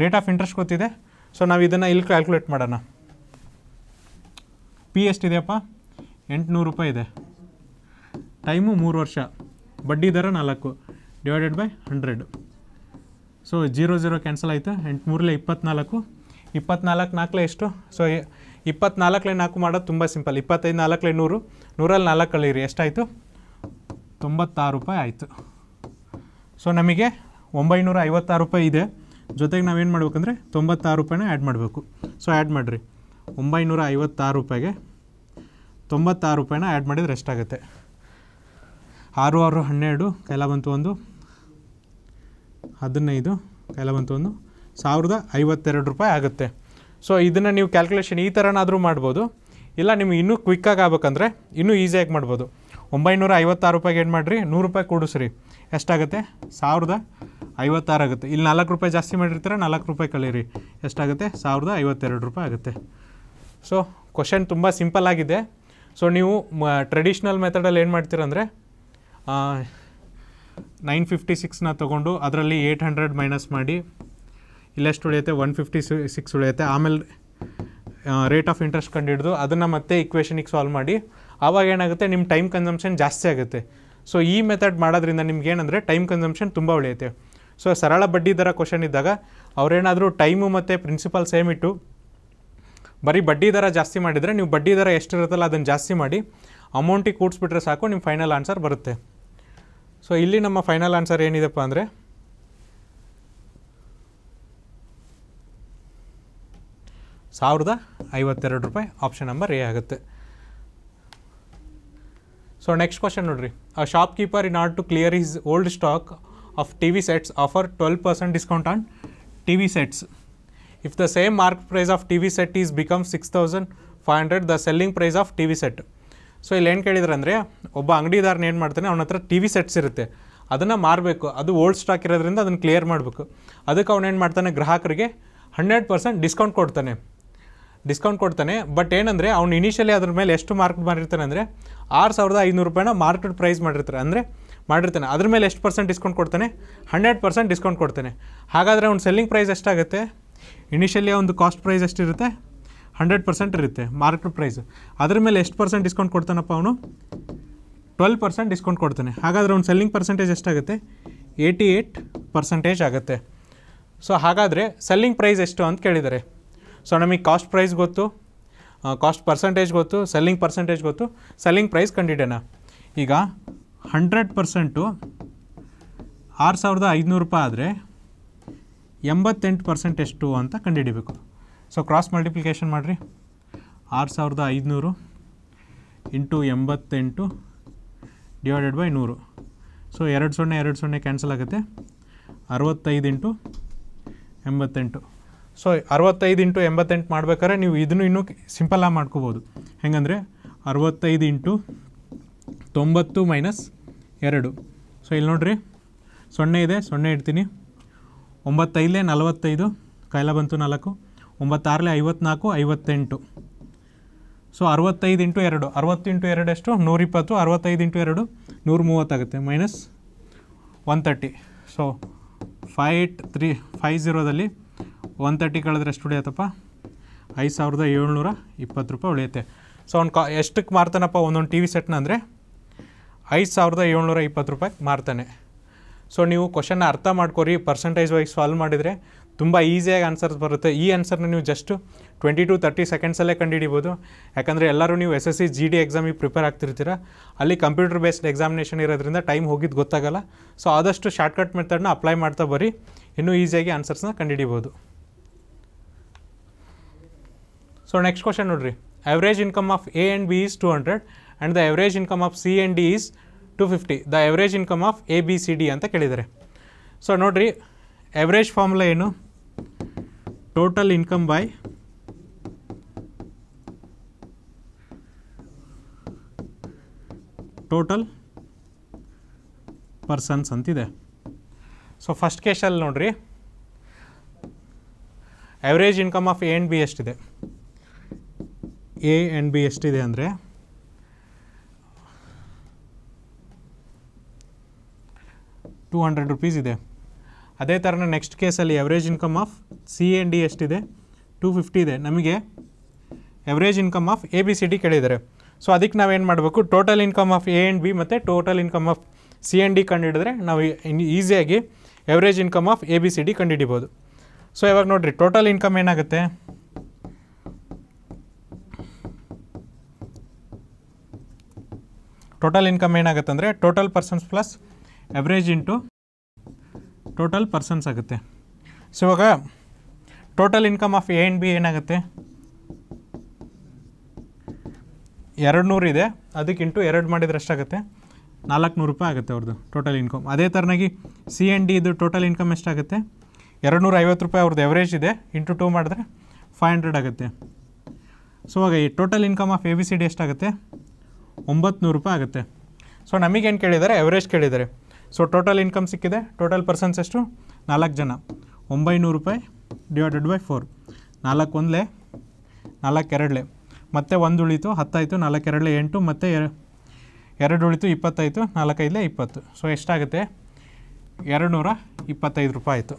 Speaker 1: ರೇಟ್ ಆಫ್ ಇಂಟ್ರೆಸ್ಟ್ ಗೊತ್ತಿದೆ ಸೊ ನಾವು ಇದನ್ನು ಇಲ್ಲಿ ಕ್ಯಾಲ್ಕುಲೇಟ್ ಮಾಡೋಣ ಪಿ ಎಷ್ಟಿದೆಯಪ್ಪ ಎಂಟುನೂರು ರೂಪಾಯಿ ಇದೆ ಟೈಮು ಮೂರು ವರ್ಷ ಬಡ್ಡಿ ದರ ನಾಲ್ಕು divided by hundred so zero zero cancel ಆಯಿತು ಎಂಟು ಮೂರಲೇ ಇಪ್ಪತ್ತ್ನಾಲ್ಕು ಇಪ್ಪತ್ನಾಲ್ಕು ನಾಲ್ಕಲೆ ಎಷ್ಟು ಸೊ ಇಪ್ಪತ್ನಾಲ್ಕಲೆ ನಾಲ್ಕು ಮಾಡೋದು ತುಂಬ ಸಿಂಪಲ್ ಇಪ್ಪತ್ತೈದು ನಾಲ್ಕಲೆ ನೂರು ನೂರಲ್ಲಿ ನಾಲ್ಕು ಕಳೀರಿ ಎಷ್ಟಾಯಿತು ತೊಂಬತ್ತಾರು ರೂಪಾಯಿ ಆಯಿತು ಸೊ ನಮಗೆ ಒಂಬೈನೂರ ಐವತ್ತಾರು ರೂಪಾಯಿ ಇದೆ ಜೊತೆಗೆ ನಾವೇನು ಮಾಡಬೇಕಂದ್ರೆ ತೊಂಬತ್ತಾರು ರೂಪಾಯಿನ ಆ್ಯಡ್ ಮಾಡಬೇಕು ಸೊ ಆ್ಯಡ್ ಮಾಡಿರಿ ಒಂಬೈನೂರ ಐವತ್ತಾರು ರೂಪಾಯಿಗೆ ತೊಂಬತ್ತಾರು ರೂಪಾಯಿನ ಆ್ಯಡ್ ಮಾಡಿದರೆ ಎಷ್ಟಾಗುತ್ತೆ ಆರು ಆರು ಹನ್ನೆರಡು ಕೈಲ ಬಂತು ಒಂದು ಹದಿನೈದು ಕೈಲ ಬಂತು ಒಂದು ಸಾವಿರದ ಐವತ್ತೆರಡು ರೂಪಾಯಿ ಆಗುತ್ತೆ ಸೊ ಇದನ್ನು ನೀವು ಕ್ಯಾಲ್ಕುಲೇಷನ್ ಈ ಥರನಾದರೂ ಮಾಡ್ಬೋದು ಇಲ್ಲ ನಿಮ್ಗೆ ಇನ್ನೂ ಕ್ವಿಕ್ಕಾಗಿ ಆಗ್ಬೇಕಂದ್ರೆ ಇನ್ನೂ ಈಸಿಯಾಗಿ ಮಾಡ್ಬೋದು ಒಂಬೈನೂರ ಐವತ್ತಾರು ರೂಪಾಯಿಗೆ ಏನು ಮಾಡಿರಿ ನೂರು ರೂಪಾಯಿ ಕೂಡಿಸ್ರಿ ಎಷ್ಟಾಗುತ್ತೆ ಸಾವಿರದ ಐವತ್ತಾರು ಆಗುತ್ತೆ ಇಲ್ಲಿ ನಾಲ್ಕು ರೂಪಾಯಿ ಜಾಸ್ತಿ ಮಾಡಿರ್ತಾರೆ ನಾಲ್ಕು ರೂಪಾಯಿ ಕಳೀರಿ ಎಷ್ಟಾಗುತ್ತೆ ಸಾವಿರದ ಐವತ್ತೆರಡು ರೂಪಾಯಿ ಆಗುತ್ತೆ ಸೊ ಕ್ವಶನ್ ತುಂಬ ಸಿಂಪಲ್ ಆಗಿದೆ ಸೊ ನೀವು ಮ ಟ್ರೆಡಿಷ್ನಲ್ ಮೆಥಡಲ್ಲಿ ಏನು ಮಾಡ್ತೀರಂದರೆ ನೈನ್ ಫಿಫ್ಟಿ ಸಿಕ್ಸ್ನ ತೊಗೊಂಡು ಅದರಲ್ಲಿ ಏಯ್ಟ್ ಹಂಡ್ರೆಡ್ ಮೈನಸ್ ಮಾಡಿ ಇಲ್ಲೆಷ್ಟು ಉಳಿಯುತ್ತೆ ಒನ್ ಫಿಫ್ಟಿ ಸಿಕ್ಸ್ ಉಳಿಯುತ್ತೆ ಆಮೇಲೆ ರೇಟ್ ಆಫ್ ಇಂಟ್ರೆಸ್ಟ್ ಕಂಡು ಹಿಡಿದು ಅದನ್ನು ಮತ್ತೆ ಇಕ್ವೇಷನಿಗೆ ಸಾಲ್ವ್ ಮಾಡಿ ಆವಾಗ ಏನಾಗುತ್ತೆ ನಿಮ್ಮ ಟೈಮ್ ಕನ್ಸಂಪ್ಷನ್ ಜಾಸ್ತಿ ಆಗುತ್ತೆ ಸೊ ಈ ಮೆಥಡ್ ಮಾಡೋದ್ರಿಂದ ನಿಮ್ಗೆ ಏನಂದರೆ ಟೈಮ್ ಕನ್ಸಂಪ್ಷನ್ ತುಂಬ ಉಳಿಯುತ್ತೆ ಸೊ ಸರಳ ಬಡ್ಡಿ ದರ ಕ್ವಶನ್ ಇದ್ದಾಗ ಅವರೇನಾದರೂ ಟೈಮು ಮತ್ತು ಪ್ರಿನ್ಸಿಪಲ್ ಸೇಮ್ ಇಟ್ಟು ಬರೀ ಬಡ್ಡಿ ದರ ಜಾಸ್ತಿ ಮಾಡಿದರೆ ನೀವು ಬಡ್ಡಿ ದರ ಎಷ್ಟಿರುತ್ತಲ್ಲ ಅದನ್ನು ಜಾಸ್ತಿ ಮಾಡಿ ಅಮೌಂಟಿಗೆ ಕೂಡಿಸ್ಬಿಟ್ರೆ ಸಾಕು ನಿಮ್ಮ ಫೈನಲ್ ಆನ್ಸರ್ ಬರುತ್ತೆ ಸೊ ಇಲ್ಲಿ ನಮ್ಮ ಫೈನಲ್ ಆನ್ಸರ್ ಏನಿದೆಪ್ಪ ಅಂದರೆ ಸಾವಿರದ ಐವತ್ತೆರಡು ರೂಪಾಯಿ ಆಪ್ಷನ್ ನಂಬರ್ ಎ ಆಗುತ್ತೆ ಸೊ ನೆಕ್ಸ್ಟ್ ಕ್ವಶನ್ ನೋಡ್ರಿ a shopkeeper in order to clear his old stock of T V sets offer twelve percent discount on T V sets if the same mark price of T V set is become six thousand five hundred the selling price of T V set so ಇಲ್ಲಿ ಏನು ಕೇಳಿದ್ರಂದರೆ ಒಬ್ಬ ಅಂಗಡಿದಾರನ ಏನು ಮಾಡ್ತಾನೆ ಅವನ ಹತ್ರ T V sets ಇರುತ್ತೆ ಅದನ್ನು ಮಾರಬೇಕು ಅದು ಓಲ್ಡ್ ಸ್ಟಾಕ್ ಇರೋದ್ರಿಂದ ಅದನ್ನು ಕ್ಲಿಯರ್ ಮಾಡಬೇಕು ಅದಕ್ಕೆ ಅವನೇನು ಮಾಡ್ತಾನೆ ಗ್ರಾಹಕರಿಗೆ ಹಂಡ್ರೆಡ್ ಪರ್ಸೆಂಟ್ ಡಿಸ್ಕೌಂಟ್ ಕೊಡ್ತಾನೆ ಡಿಸ್ಕೌಂಟ್ ಕೊಡ್ತಾನೆ ಬಟ್ ಏನಂದರೆ ಅವ್ನು ಇನಿಷಿಯಲಿ ಅದ್ರ ಮೇಲೆ ಎಷ್ಟು ಮಾರ್ಕ್ ಮಾಡಿರ್ತಾನೆ ಅಂದರೆ ಆರು ಸಾವಿರದ ಐನೂರು ರೂಪಾಯಿನ ಮಾರ್ಕೆಟ್ ಪ್ರೈಸ್ ಮಾಡಿರ್ತಾರೆ ಅಂದರೆ ಮಾಡಿರ್ತಾನೆ ಅದ್ರ ಮೇಲೆ ಎಷ್ಟು ಪರ್ಸೆಂಟ್ ಡಿಸ್ಕೌಂಟ್ ಕೊಡ್ತಾನೆ ಹಂಡ್ರೆಡ್ ಪರ್ಸೆಂಟ್ ಡಿಸ್ಕೌಂಟ್ ಕೊಡ್ತಾನೆ ಹಾಗಾದರೆ ಅವ್ನು ಸೆಲ್ಲಿಂಗ್ ಪ್ರೈಸ್ ಎಷ್ಟಾಗುತ್ತೆ ಇನಿಷಿಯಲಿ ಒಂದು ಕಾಸ್ಟ್ ಪ್ರೈಸ್ ಎಷ್ಟಿರುತ್ತೆ ಹಂಡ್ರೆಡ್ ಪರ್ಸೆಂಟ್ ಇರುತ್ತೆ ಮಾರ್ಕೆಟ್ ಪ್ರೈಸ್ ಅದ್ರ ಮೇಲೆ ಎಷ್ಟು ಪರ್ಸೆಂಟ್ ಡಿಸ್ಕೌಂಟ್ ಕೊಡ್ತಾನಪ್ಪ ಅವನು ಟ್ವೆಲ್ ಪರ್ಸೆಂಟ್ ಡಿಸ್ಕೌಂಟ್ ಕೊಡ್ತಾನೆ ಹಾಗಾದರೆ ಅವ್ನು ಸೆಲ್ಲಿಂಗ್ ಪರ್ಸೆಂಟೇಜ್ ಎಷ್ಟಾಗುತ್ತೆ ಏಯ್ಟಿ ಏಯ್ಟ್ ಪರ್ಸೆಂಟೇಜ್ ಆಗುತ್ತೆ ಸೊ ಹಾಗಾದರೆ ಸೆಲ್ಲಿಂಗ್ ಪ್ರೈಸ್ ಎಷ್ಟು ಅಂತ ಕೇಳಿದ್ದಾರೆ ಸೊ ನಮಗೆ ಕಾಸ್ಟ್ ಪ್ರೈಸ್ ಗೊತ್ತು ಕಾಸ್ಟ್ ಪರ್ಸೆಂಟೇಜ್ ಗೊತ್ತು ಸೆಲ್ಲಿಂಗ್ ಪರ್ಸೆಂಟೇಜ್ ಗೊತ್ತು ಸೆಲ್ಲಿಂಗ್ ಪ್ರೈಸ್ ಕಂಡಿಡೋಣ ಈಗ ಹಂಡ್ರೆಡ್ ಪರ್ಸೆಂಟು ಆರು ಸಾವಿರದ ಐದುನೂರು ರೂಪಾಯಿ ಆದರೆ ಎಂಬತ್ತೆಂಟು ಪರ್ಸೆಂಟ್ ಎಷ್ಟು ಅಂತ ಕಂಡುಹಿಡಿಬೇಕು ಸೊ ಕ್ರಾಸ್ ಮಲ್ಟಿಪ್ಲಿಕೇಶನ್ ಮಾಡಿರಿ ಆರು ಸಾವಿರದ ಐದುನೂರು ಇಂಟು ಎಂಬತ್ತೆಂಟು ಡಿವೈಡೆಡ್ ಬೈ ನೂರು ಸೊ ಎರಡು ಸೊನ್ನೆ ಎರಡು ಸೊನ್ನೆ ಕ್ಯಾನ್ಸಲ್ ಆಗುತ್ತೆ ಅರವತ್ತೈದು ಇಂಟು ಎಂಬತ್ತೆಂಟು ಸೊ ಅರವತ್ತೈದು ಇಂಟು ಎಂಬತ್ತೆಂಟು ಮಾಡ್ಬೇಕಾದ್ರೆ ನೀವು ಇದನ್ನು ಇನ್ನೂ ಸಿಂಪಲ್ಲಾಗಿ ಮಾಡ್ಕೋಬೋದು ಹೆಂಗಂದರೆ ಅರವತ್ತೈದು ಇಂಟು ತೊಂಬತ್ತು ಮೈನಸ್ ಎರಡು ಸೊ ಇಲ್ಲಿ ನೋಡಿರಿ ಸೊನ್ನೆ ಇದೆ ಸೊನ್ನೆ ಇಡ್ತೀನಿ ಒಂಬತ್ತೈದಲೇ ನಲವತ್ತೈದು ಕೈಲ ಬಂತು ನಾಲ್ಕು ಒಂಬತ್ತಾರಲೆ ಐವತ್ನಾಲ್ಕು ಐವತ್ತೆಂಟು ಸೊ ಅರವತ್ತೈದು ಇಂಟು ಎರಡು ಅರವತ್ತು ಇಂಟು ಎರಡು ನೂರಿಪ್ಪತ್ತು ಅರವತ್ತೈದು ಇಂಟು ಎರಡು ನೂರ ಮೂವತ್ತಾಗುತ್ತೆ minus one thirty so five eight three five ಝೀರೋದಲ್ಲಿ ಒನ್ ತರ್ಟಿ ಕಳೆದ್ರೆ ಎಷ್ಟು ಉಳಿಯತ್ತಪ್ಪ ಐದು ಸಾವಿರದ ಏಳ್ನೂರ ಇಪ್ಪತ್ತು ರೂಪಾಯಿ ಉಳಿಯುತ್ತೆ ಸೊ ಅವ್ನು ಕಾ ಎಷ್ಟಕ್ಕೆ ಮಾರ್ತಾನಪ್ಪ ಒಂದೊಂದು ಟಿ ವಿ ಸೆಟ್ನ ಅಂದರೆ ಐದು ಸಾವಿರದ ಏಳ್ನೂರ ಇಪ್ಪತ್ತು ರೂಪಾಯಿ ಮಾರ್ತಾನೆ ಸೊ ನೀವು ಕ್ವಶನ್ನ ಅರ್ಥ ಮಾಡ್ಕೊರಿ ಪರ್ಸೆಂಟೇಜ್ ವೈಸ್ ಸಾಲ್ವ್ ಮಾಡಿದರೆ ತುಂಬ ಈಸಿಯಾಗಿ ಆನ್ಸರ್ಸ್ ಬರುತ್ತೆ ಈ ಆನ್ಸರ್ನ ನೀವು ಜಸ್ಟ್ ಟ್ವೆಂಟಿ ಟು ತರ್ಟಿ ಸೆಕೆಂಡ್ಸಲ್ಲೇ ಕಂಡುಹಿಡಿಬೋದು ಯಾಕಂದರೆ ಎಲ್ಲರೂ ನೀವು S S C G D ಎಕ್ಸಾಮಿಗೆ ಪ್ರಿಪೇರ್ ಆಗ್ತಿರ್ತೀರ ಅಲ್ಲಿ ಕಂಪ್ಯೂಟರ್ ಬೇಸ್ಡ್ ಎಕ್ಸಾಮಿನೇಷನ್ ಇರೋದ್ರಿಂದ ಟೈಮ್ ಹೋಗಿದ್ದು ಗೊತ್ತಾಗಲ್ಲ ಸೊ ಆದಷ್ಟು ಶಾರ್ಟ್ಕಟ್ ಮೆಥಡ್ನ ಅಪ್ಲೈ ಮಾಡ್ತಾ ಬರಿ ಇನ್ನೂ ಈಸಿಯಾಗಿ ಆನ್ಸರ್ಸ್ನ ಕಂಡುಹಿಡಿಬೋದು సో నెక్స్ట్ క్వశ్చన్ నాడ్రీ average income of A and B is 200 and the average income of C and D is 250 the average income of A B C D ಅಂತ ಕೇಳಿದ್ದಾರೆ సో నాడ్రీ एवरेज ಫಾರ್ಮುಲಾ ಏನು total income by total persons ಅಂತ ಇದೆ so first case ಅಲ್ಲಿ నాడ్రీ average income of A and B ಎಷ್ಟು ಇದೆ ಎ ಆ್ಯಂಡ್ ಬಿ ಎಷ್ಟಿದೆ ಅಂದರೆ ಟೂ ಹಂಡ್ರೆಡ್ ರುಪೀಸ್ ಇದೆ ಅದೇ ಥರನೇ ನೆಕ್ಸ್ಟ್ ಕೇಸಲ್ಲಿ average income of C and D ಎಷ್ಟಿದೆ ಟೂ ಫಿಫ್ಟಿ ಇದೆ ನಮಗೆ average income of A B C D ಕೇಳಿದ್ದಾರೆ ಸೊ ಅದಕ್ಕೆ ನಾವೇನು ಮಾಡಬೇಕು total income of A and B ಮತ್ತು total income of C and D ಕಂಡುಹಿಡಿದ್ರೆ ನಾವು ಈಸಿಯಾಗಿ average income of A B C D ಕಂಡುಹಿಡಿಬೋದು ಸೊ ಇವಾಗ ನೋಡಿರಿ ಟೋಟಲ್ ಇನ್ಕಮ್ ಏನಾಗುತ್ತೆ ಟೋಟಲ್ ಇನ್ಕಮ್ ಏನಾಗುತ್ತೆ ಅಂದರೆ total persons plus average into total persons ಆಗುತ್ತೆ ಸೊ ಇವಾಗ total income of A and B ಏನಾಗುತ್ತೆ ಎರಡು ಅದಕ್ಕೆ ಇಂಟು ಎರಡು ಮಾಡಿದ್ರೆ ಎಷ್ಟಾಗುತ್ತೆ ನಾಲ್ಕು ನೂರು ರೂಪಾಯಿ ಆಗುತ್ತೆ ಅವ್ರದ್ದು ಟೋಟಲ್ ಇನ್ಕಮ್ ಅದೇ ಥರನಾಗಿ ಸಿ ಆ್ಯಂಡ್ ಡಿ ಇದು ಟೋಟಲ್ ಇನ್ಕಮ್ ಎಷ್ಟಾಗುತ್ತೆ ಎರಡು ನೂರ ಐವತ್ತು ರೂಪಾಯಿ ಅವ್ರದ್ದು ಎವರೇಜ್ ಇದೆ ಇಂಟು ಟೂ ಮಾಡಿದ್ರೆ ಫೈವ್ ಹಂಡ್ರೆಡ್ ಆಗುತ್ತೆ ಸೊ ಇವಾಗ ಈ total income of A B C D ಎಷ್ಟಾಗುತ್ತೆ ಒಂಬತ್ನೂರು ರೂಪಾಯಿ ಆಗುತ್ತೆ ಸೊ ನಮಗೇನು ಕೇಳಿದ್ದಾರೆ ಎವರೇಜ್ ಕೇಳಿದ್ದಾರೆ ಸೊ ಟೋಟಲ್ ಇನ್ಕಮ್ ಸಿಕ್ಕಿದೆ ಟೋಟಲ್ ಪರ್ಸನ್ಸ್ ಎಷ್ಟು ನಾಲ್ಕು ಜನ ಒಂಬೈನೂರು ರೂಪಾಯಿ ಡಿವೈಡೆಡ್ ಬೈ ಫೋರ್ ನಾಲ್ಕು ಒಂದಲೇ ನಾಲ್ಕು ಎರಡಲೆ ಮತ್ತು ಒಂದು ಉಳಿತು ಹತ್ತಾಯಿತು ನಾಲ್ಕು ಎರಡಲೆ ಎಂಟು ಮತ್ತು ಎರಡು ಉಳಿತು ಇಪ್ಪತ್ತಾಯಿತು ನಾಲ್ಕೈದಲೇ ಇಪ್ಪತ್ತು ಸೊ ಎಷ್ಟಾಗುತ್ತೆ ಎರಡು ನೂರ ಇಪ್ಪತ್ತೈದು ರೂಪಾಯಿ ಆಯಿತು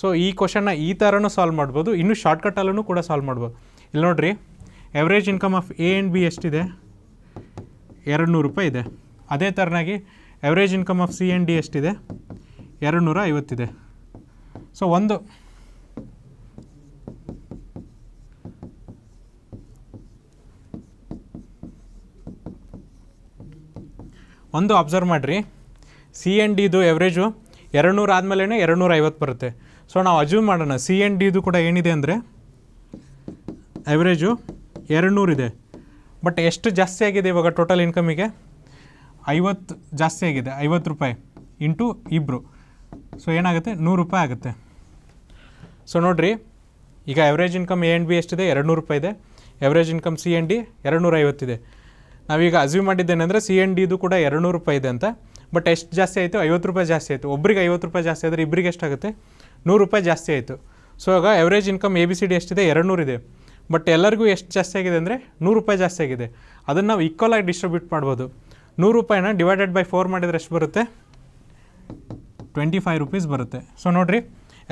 Speaker 1: ಸೊ ಈ ಕ್ವಶನ್ನ ಈ ಥರನೂ ಸಾಲ್ವ್ ಮಾಡ್ಬೋದು ಇನ್ನೂ ಶಾರ್ಟ್ಕಟ್ಟಲ್ಲೂ ಕೂಡ ಸಾಲ್ವ್ ಮಾಡ್ಬೋದು ಇಲ್ಲಿ ನೋಡ್ರಿ average income of A and B ಎಷ್ಟಿದೆ ಎರಡು ನೂರು ರೂಪಾಯಿ ಇದೆ ಅದೇ ಥರನಾಗಿ average income of C and D ಎಷ್ಟಿದೆ ಎರಡು ನೂರ ಐವತ್ತಿದೆ ಸೊ ಒಂದು ಒಂದು ಅಬ್ಸರ್ವ್ ಮಾಡಿರಿ ಸಿ ಎನ್ ಡಿದು ಎವ್ರೇಜು ಎರಡು ನೂರು ಆದಮೇಲೆ ಎರಡು ನೂರ ಐವತ್ತು ಬರುತ್ತೆ ಸೊ ನಾವು ಅಜ್ಯೂಮ್ ಮಾಡೋಣ ಸಿ ಎನ್ ಡಿದು ಕೂಡ ಏನಿದೆ ಅಂದರೆ ಎವ್ರೇಜು ಎರಡು ನೂರಿದೆ ಬಟ್ ಎಷ್ಟು ಜಾಸ್ತಿ ಆಗಿದೆ ಇವಾಗ ಟೋಟಲ್ ಇನ್ಕಮಿಗೆ ಐವತ್ತು ಜಾಸ್ತಿ ಆಗಿದೆ ಐವತ್ತು ರೂಪಾಯಿ ಇಂಟು ಇಬ್ಬರು ಸೊ ಏನಾಗುತ್ತೆ ನೂರು ರೂಪಾಯಿ ಆಗುತ್ತೆ ಸೊ ನೋಡಿರಿ ಈಗ average income A and B ಎಷ್ಟಿದೆ ಎರಡು ನೂರು ರೂಪಾಯಿ ಇದೆ average income C and D ಎರಡು ನೂರ ಐವತ್ತಿದೆ ನಾವೀಗ ಅಸ್ಯೂಮ್ ಮಾಡಿದ್ದೇನೆಂದರೆ ಸಿ ಆ್ಯಂಡ್ ಡಿದು ಕೂಡ ಎರಡು ನೂರು ರೂಪಾಯಿ ಇದೆ ಅಂತ ಬಟ್ ಎಷ್ಟು ಜಾಸ್ತಿ ಆಯಿತು ಐವತ್ತು ರೂಪಾಯಿ ಜಾಸ್ತಿ ಆಯಿತು ಒಬ್ರಿಗೆ ಐವತ್ತು ರೂಪಾಯಿ ಜಾಸ್ತಿ ಆದರೆ ಇಬ್ಬರಿಗೆ ಎಷ್ಟಾಗುತ್ತೆ ನೂರು ರೂಪಾಯಿ ಜಾಸ್ತಿ ಆಯಿತು ಸೊ ಆಗ average income A B C D ಎಷ್ಟಿದೆ ಎರಡು ನೂರಿದೆ ಬಟ್ ಎಲ್ಲರಿಗೂ ಎಷ್ಟು ಜಾಸ್ತಿ ಆಗಿದೆ ಅಂದರೆ ನೂರು ರೂಪಾಯಿ ಜಾಸ್ತಿ ಆಗಿದೆ ಅದನ್ನು ನಾವು ಈಕ್ವಲಾಗಿ ಡಿಸ್ಟ್ರಿಬ್ಯೂಟ್ ಮಾಡ್ಬೋದು ನೂರು ರೂಪಾಯಿನ ಡಿವೈಡೆಡ್ ಬೈ ಫೋರ್ ಮಾಡಿದರೆ ಎಷ್ಟು ಬರುತ್ತೆ ಟ್ವೆಂಟಿ ಫೈವ್ ರುಪೀಸ್ ಬರುತ್ತೆ ಸೊ ನೋಡಿರಿ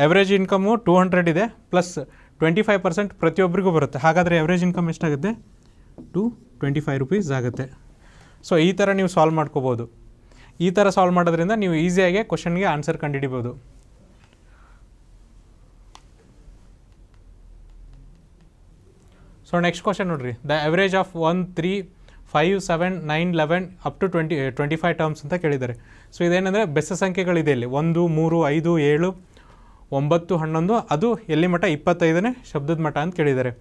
Speaker 1: ಎವ್ರೇಜ್ ಇನ್ಕಮು ಟೂ ಹಂಡ್ರೆಡ್ ಇದೆ ಪ್ಲಸ್ ಟ್ವೆಂಟಿ ಫೈವ್ ಪರ್ಸೆಂಟ್ ಪ್ರತಿಯೊಬ್ಬರಿಗೂ ಬರುತ್ತೆ ಹಾಗಾದರೆ ಎವ್ರೇಜ್ ಇನ್ಕಮ್ ಎಷ್ಟಾಗುತ್ತೆ ಟು ಟ್ವೆಂಟಿ ಫೈವ್ ರುಪೀಸ್ ಆಗುತ್ತೆ ಸೊ ಈ ಥರ ನೀವು ಸಾಲ್ವ್ ಮಾಡ್ಕೋಬೋದು ಈ ಥರ ಸಾಲ್ವ್ ಮಾಡೋದ್ರಿಂದ ನೀವು ಈಸಿಯಾಗಿ ಕ್ವಶನ್ಗೆ ಆನ್ಸರ್ ಕಂಡುಹಿಡಿಬೋದು ಸೊ ನೆಕ್ಸ್ಟ್ ಕ್ವಶನ್ ನೋಡಿರಿ the average of one three five seven nine eleven up to twenty twenty five terms ಅಂತ ಕೇಳಿದ್ದಾರೆ ಸೊ ಇದೇನೆಂದರೆ ಬೆಸ ಸಂಖ್ಯೆಗಳಿದೆ ಇಲ್ಲಿ ಒಂದು ಮೂರು ಐದು ಏಳು ಒಂಬತ್ತು ಹನ್ನೊಂದು ಅದು ಎಲ್ಲಿ ಮಠ ಇಪ್ಪತ್ತೈದನೇ ಶಬ್ದದ ಮಠ ಅಂತ ಕೇಳಿದ್ದಾರೆ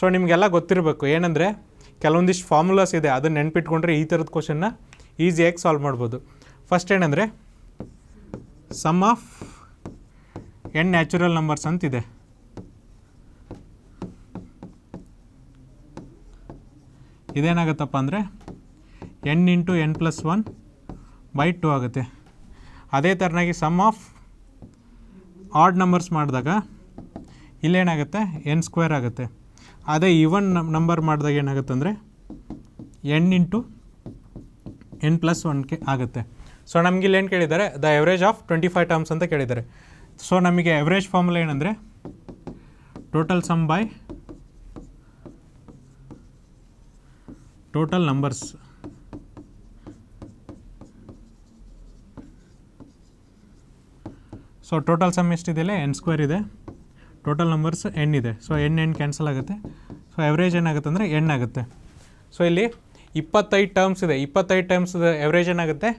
Speaker 1: ಸೊ ನಿಮಗೆಲ್ಲ ಗೊತ್ತಿರಬೇಕು ಏನಂದರೆ ಕೆಲವೊಂದಿಷ್ಟು ಫಾರ್ಮುಲಾಸ್ ಇದೆ ಅದನ್ನು ನೆನ್ಪಿಟ್ಕೊಂಡ್ರೆ ಈ ಥರದ ಕ್ವಶನ್ನ ಈಸಿಯಾಗಿ ಸಾಲ್ವ್ ಮಾಡ್ಬೋದು ಫಸ್ಟ್ ಏನಂದರೆ sum of n natural numbers ಅಂತಿದೆ ಇದೇನಾಗುತ್ತಪ್ಪ ಅಂದರೆ n into n plus one by two ಆಗುತ್ತೆ ಅದೇ ಥರನಾಗಿ ಸಮ್ ಆಫ್ ಆಡ್ ನಂಬರ್ಸ್ ಮಾಡಿದಾಗ ಇಲ್ಲೇನಾಗುತ್ತೆ ಎನ್ ಸ್ಕ್ವೇರ್ ಆಗುತ್ತೆ ಅದೇ ಇವನ್ ನಂಬರ್ ಮಾಡಿದಾಗ ಏನಾಗುತ್ತೆ ಅಂದರೆ ಎನ್ ಇಂಟು ಎನ್ ಪ್ಲಸ್ ಒನ್ಗೆ ಆಗುತ್ತೆ ಸೊ ನಮಗೆ ಏನು ಕೇಳಿದ್ದಾರೆ the average of twenty five terms ಅಂತ ಕೇಳಿದ್ದಾರೆ ಸೊ ನಮಗೆ ಎವ್ರೇಜ್ ಫಾರ್ಮುಲಾ ಏನಂದರೆ total sum by total numbers so total sum ಎಷ್ಟಿದೆಯಲ್ಲ ಎನ್ ಸ್ಕ್ವೇರ್ ಇದೆ ಟೋಟಲ್ ನಂಬರ್ಸ್ ಎನ್ ಇದೆ ಸೊ ಎನ್ ಎನ್ ಕ್ಯಾನ್ಸಲ್ ಆಗುತ್ತೆ ಸೊ ಎವ್ರೇಜ್ ಏನಾಗುತ್ತೆ ಅಂದರೆ ಎನ್ ಆಗುತ್ತೆ ಸೊ ಇಲ್ಲಿ ಇಪ್ಪತ್ತೈದು ಟರ್ಮ್ಸ್ ಇದೆ ಇಪ್ಪತ್ತೈದು ಟರ್ಮ್ಸ್ ಎವ್ರೇಜ್ ಏನಾಗುತ್ತೆ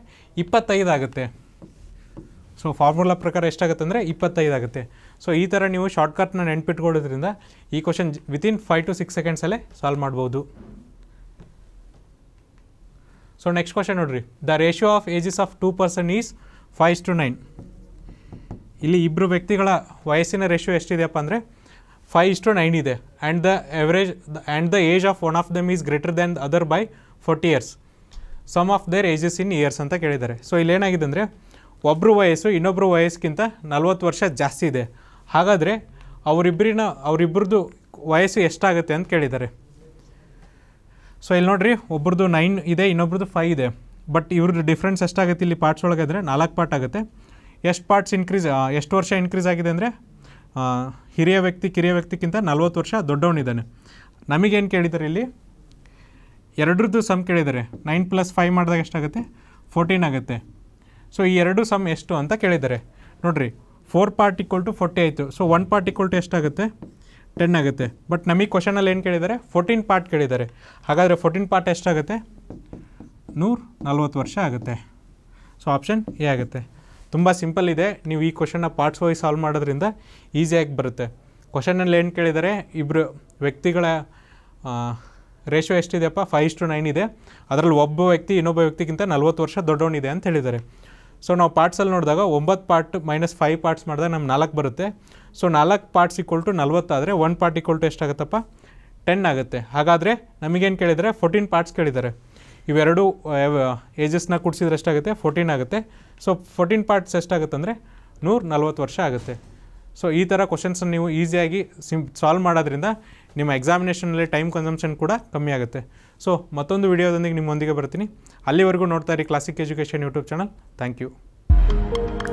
Speaker 1: ಇಪ್ಪತ್ತೈದು ಆಗುತ್ತೆ ಸೊ ಫಾರ್ಮುಲಾ ಪ್ರಕಾರ ಎಷ್ಟಾಗುತ್ತೆ ಅಂದರೆ ಇಪ್ಪತ್ತೈದು ಆಗುತ್ತೆ ಸೊ ಈ ಥರ ನೀವು ಶಾರ್ಟ್ಕಟ್ನ ನೆನ್ಪಿಟ್ಕೊಳ್ಳೋದ್ರಿಂದ ಈ question within five to six ಸೆಕೆಂಡ್ಸಲ್ಲೇ ಸಾಲ್ವ್ ಮಾಡ್ಬೋದು ಸೊ ನೆಕ್ಸ್ಟ್ ಕ್ವಶನ್ ನೋಡ್ರಿ the ratio of ages of two person is fives to nine ಇಲ್ಲಿ ಇಬ್ಬರು ವ್ಯಕ್ತಿಗಳ ವಯಸ್ಸಿನ ರೇಷಿಯೋ ಎಷ್ಟಿದೆಯಪ್ಪ ಅಂದರೆ ಫೈವ್ ಟು ನೈನ್ ಇದೆ and the average and the age of one of them is greater than other by forty years sum of their ages in years ಅಂತ ಕೇಳಿದ್ದಾರೆ so ಇಲ್ಲೇನಾಗಿದೆ ಅಂದರೆ ಒಬ್ಬರು ವಯಸ್ಸು ಇನ್ನೊಬ್ಬರು ವಯಸ್ಸಿಗಿಂತ ನಲ್ವತ್ತು ವರ್ಷ ಜಾಸ್ತಿ ಇದೆ ಹಾಗಾದರೆ ಅವರಿಬ್ಬರಿನ ಅವರಿಬ್ಬರದ್ದು ವಯಸ್ಸು ಎಷ್ಟಾಗುತ್ತೆ ಅಂತ ಕೇಳಿದ್ದಾರೆ ಸೊ ಇಲ್ಲಿ ನೋಡಿರಿ ಒಬ್ರದ್ದು ನೈನ್ ಇದೆ ಇನ್ನೊಬ್ರದ್ದು ಫೈವ್ ಇದೆ ಬಟ್ ಇವ್ರದ್ದು ಡಿಫ್ರೆನ್ಸ್ ಎಷ್ಟಾಗುತ್ತೆ ಇಲ್ಲಿ ಪಾರ್ಟ್ಸ್ ಒಳಗಾದರೆ ನಾಲ್ಕು ಪಾರ್ಟ್ ಆಗುತ್ತೆ ಎಷ್ಟು ಪಾರ್ಟ್ಸ್ ಇನ್ಕ್ರೀಸ್ ಎಷ್ಟು ವರ್ಷ ಇನ್ಕ್ರೀಸ್ ಆಗಿದೆ ಅಂದರೆ ಹಿರಿಯ ವ್ಯಕ್ತಿ ಕಿರಿಯ ವ್ಯಕ್ತಿಗಿಂತ ನಲ್ವತ್ತು ವರ್ಷ ದೊಡ್ಡವನಿದ್ದಾನೆ ನಮಗೇನು ಕೇಳಿದ್ದಾರೆ ಇಲ್ಲಿ ಎರಡ್ರದ್ದು ಸಮ್ ಕೇಳಿದ್ದಾರೆ ನೈನ್ ಪ್ಲಸ್ ಫೈವ್ ಮಾಡಿದಾಗ ಎಷ್ಟಾಗುತ್ತೆ ಫೋರ್ಟೀನ್ ಆಗುತ್ತೆ ಸೊ ಈ ಎರಡು ಸಮ್ ಎಷ್ಟು ಅಂತ ಕೇಳಿದ್ದಾರೆ ನೋಡಿರಿ four part equal to forty ಆಯಿತು so one part equal to ಎಷ್ಟಾಗುತ್ತೆ ಟೆನ್ ಆಗುತ್ತೆ ಬಟ್ ನಮಗೆ ಕ್ವಶನಲ್ಲಿ ಏನು ಕೇಳಿದ್ದಾರೆ ಫೋರ್ಟೀನ್ ಪಾರ್ಟ್ ಕೇಳಿದ್ದಾರೆ ಹಾಗಾದರೆ ಫೋರ್ಟೀನ್ ಪಾರ್ಟ್ ಎಷ್ಟಾಗುತ್ತೆ ನೂರು ನಲ್ವತ್ತು ವರ್ಷ ಆಗುತ್ತೆ ಸೊ ಆಪ್ಷನ್ ಎ ಆಗುತ್ತೆ ತುಂಬ ಸಿಂಪಲ್ ಇದೆ ನೀವು ಈ ಕ್ವಶನ್ನ ಪಾರ್ಟ್ಸ್ ವೈಸ್ ಸಾಲ್ವ್ ಮಾಡೋದ್ರಿಂದ ಈಸಿಯಾಗಿ ಬರುತ್ತೆ ಕ್ವಶನಲ್ಲಿ ಏನು ಕೇಳಿದರೆ ಇಬ್ಬರು ವ್ಯಕ್ತಿಗಳ ರೇಷೋ ಎಷ್ಟಿದೆಯಪ್ಪ ಫೈವ್ ಟು ನೈನ್ ಇದೆ ಅದರಲ್ಲಿ ಒಬ್ಬ ವ್ಯಕ್ತಿ ಇನ್ನೊಬ್ಬ ವ್ಯಕ್ತಿಗಿಂತ ನಲ್ವತ್ತು ವರ್ಷ ದೊಡ್ಡವನಿದೆ ಅಂತ ಹೇಳಿದ್ದಾರೆ ಸೊ ನಾವು ಪಾರ್ಟ್ಸಲ್ಲಿ ನೋಡಿದಾಗ ಒಂಬತ್ತು ಪಾರ್ಟ್ ಮೈನಸ್ ಫೈವ್ ಪಾರ್ಟ್ಸ್ ಮಾಡಿದಾಗ ನಮ್ಗೆ ನಾಲ್ಕು ಬರುತ್ತೆ ಸೊ ನಾಲ್ಕು ಪಾರ್ಟ್ಸ್ ಈಕ್ವಲ್ ಟು ನಲ್ವತ್ತಾದರೆ ಒನ್ ಪಾರ್ಟ್ ಈಕ್ವಲ್ ಟು ಎಷ್ಟಾಗುತ್ತಪ್ಪ ಟೆನ್ ಆಗುತ್ತೆ ಹಾಗಾದರೆ ನಮಗೇನು ಕೇಳಿದರೆ ಫೋರ್ಟೀನ್ ಪಾರ್ಟ್ಸ್ ಕೇಳಿದ್ದಾರೆ ಇವೆರಡು ಏಜಸ್ನ ಕೂಡಿಸಿದ್ರೆ ಎಷ್ಟಾಗುತ್ತೆ ಫೋರ್ಟೀನ್ ಆಗುತ್ತೆ ಸೊ ಫೋರ್ಟೀನ್ ಪಾರ್ಟ್ಸ್ ಎಷ್ಟಾಗುತ್ತೆ ಅಂದರೆ ನೂರ ನಲ್ವತ್ತು ವರ್ಷ ಆಗುತ್ತೆ ಸೊ ಈ ಥರ ಕ್ವಶನ್ಸನ್ನು ನೀವು ಈಸಿಯಾಗಿ ಸಿಮ್ ಸಾಲ್ವ್ ಮಾಡೋದ್ರಿಂದ ನಿಮ್ಮ ಎಕ್ಸಾಮಿನೇಷನಲ್ಲಿ ಟೈಮ್ ಕನ್ಸಂಪ್ಷನ್ ಕೂಡ ಕಮ್ಮಿ ಆಗುತ್ತೆ ಸೊ ಮತ್ತೊಂದು ವಿಡಿಯೋದೊಂದಿಗೆ ನಿಮ್ಮೊಂದಿಗೆ ಬರ್ತೀನಿ ಅಲ್ಲಿವರೆಗೂ ನೋಡ್ತಾ ಇರಿ classic education YouTube channel thank you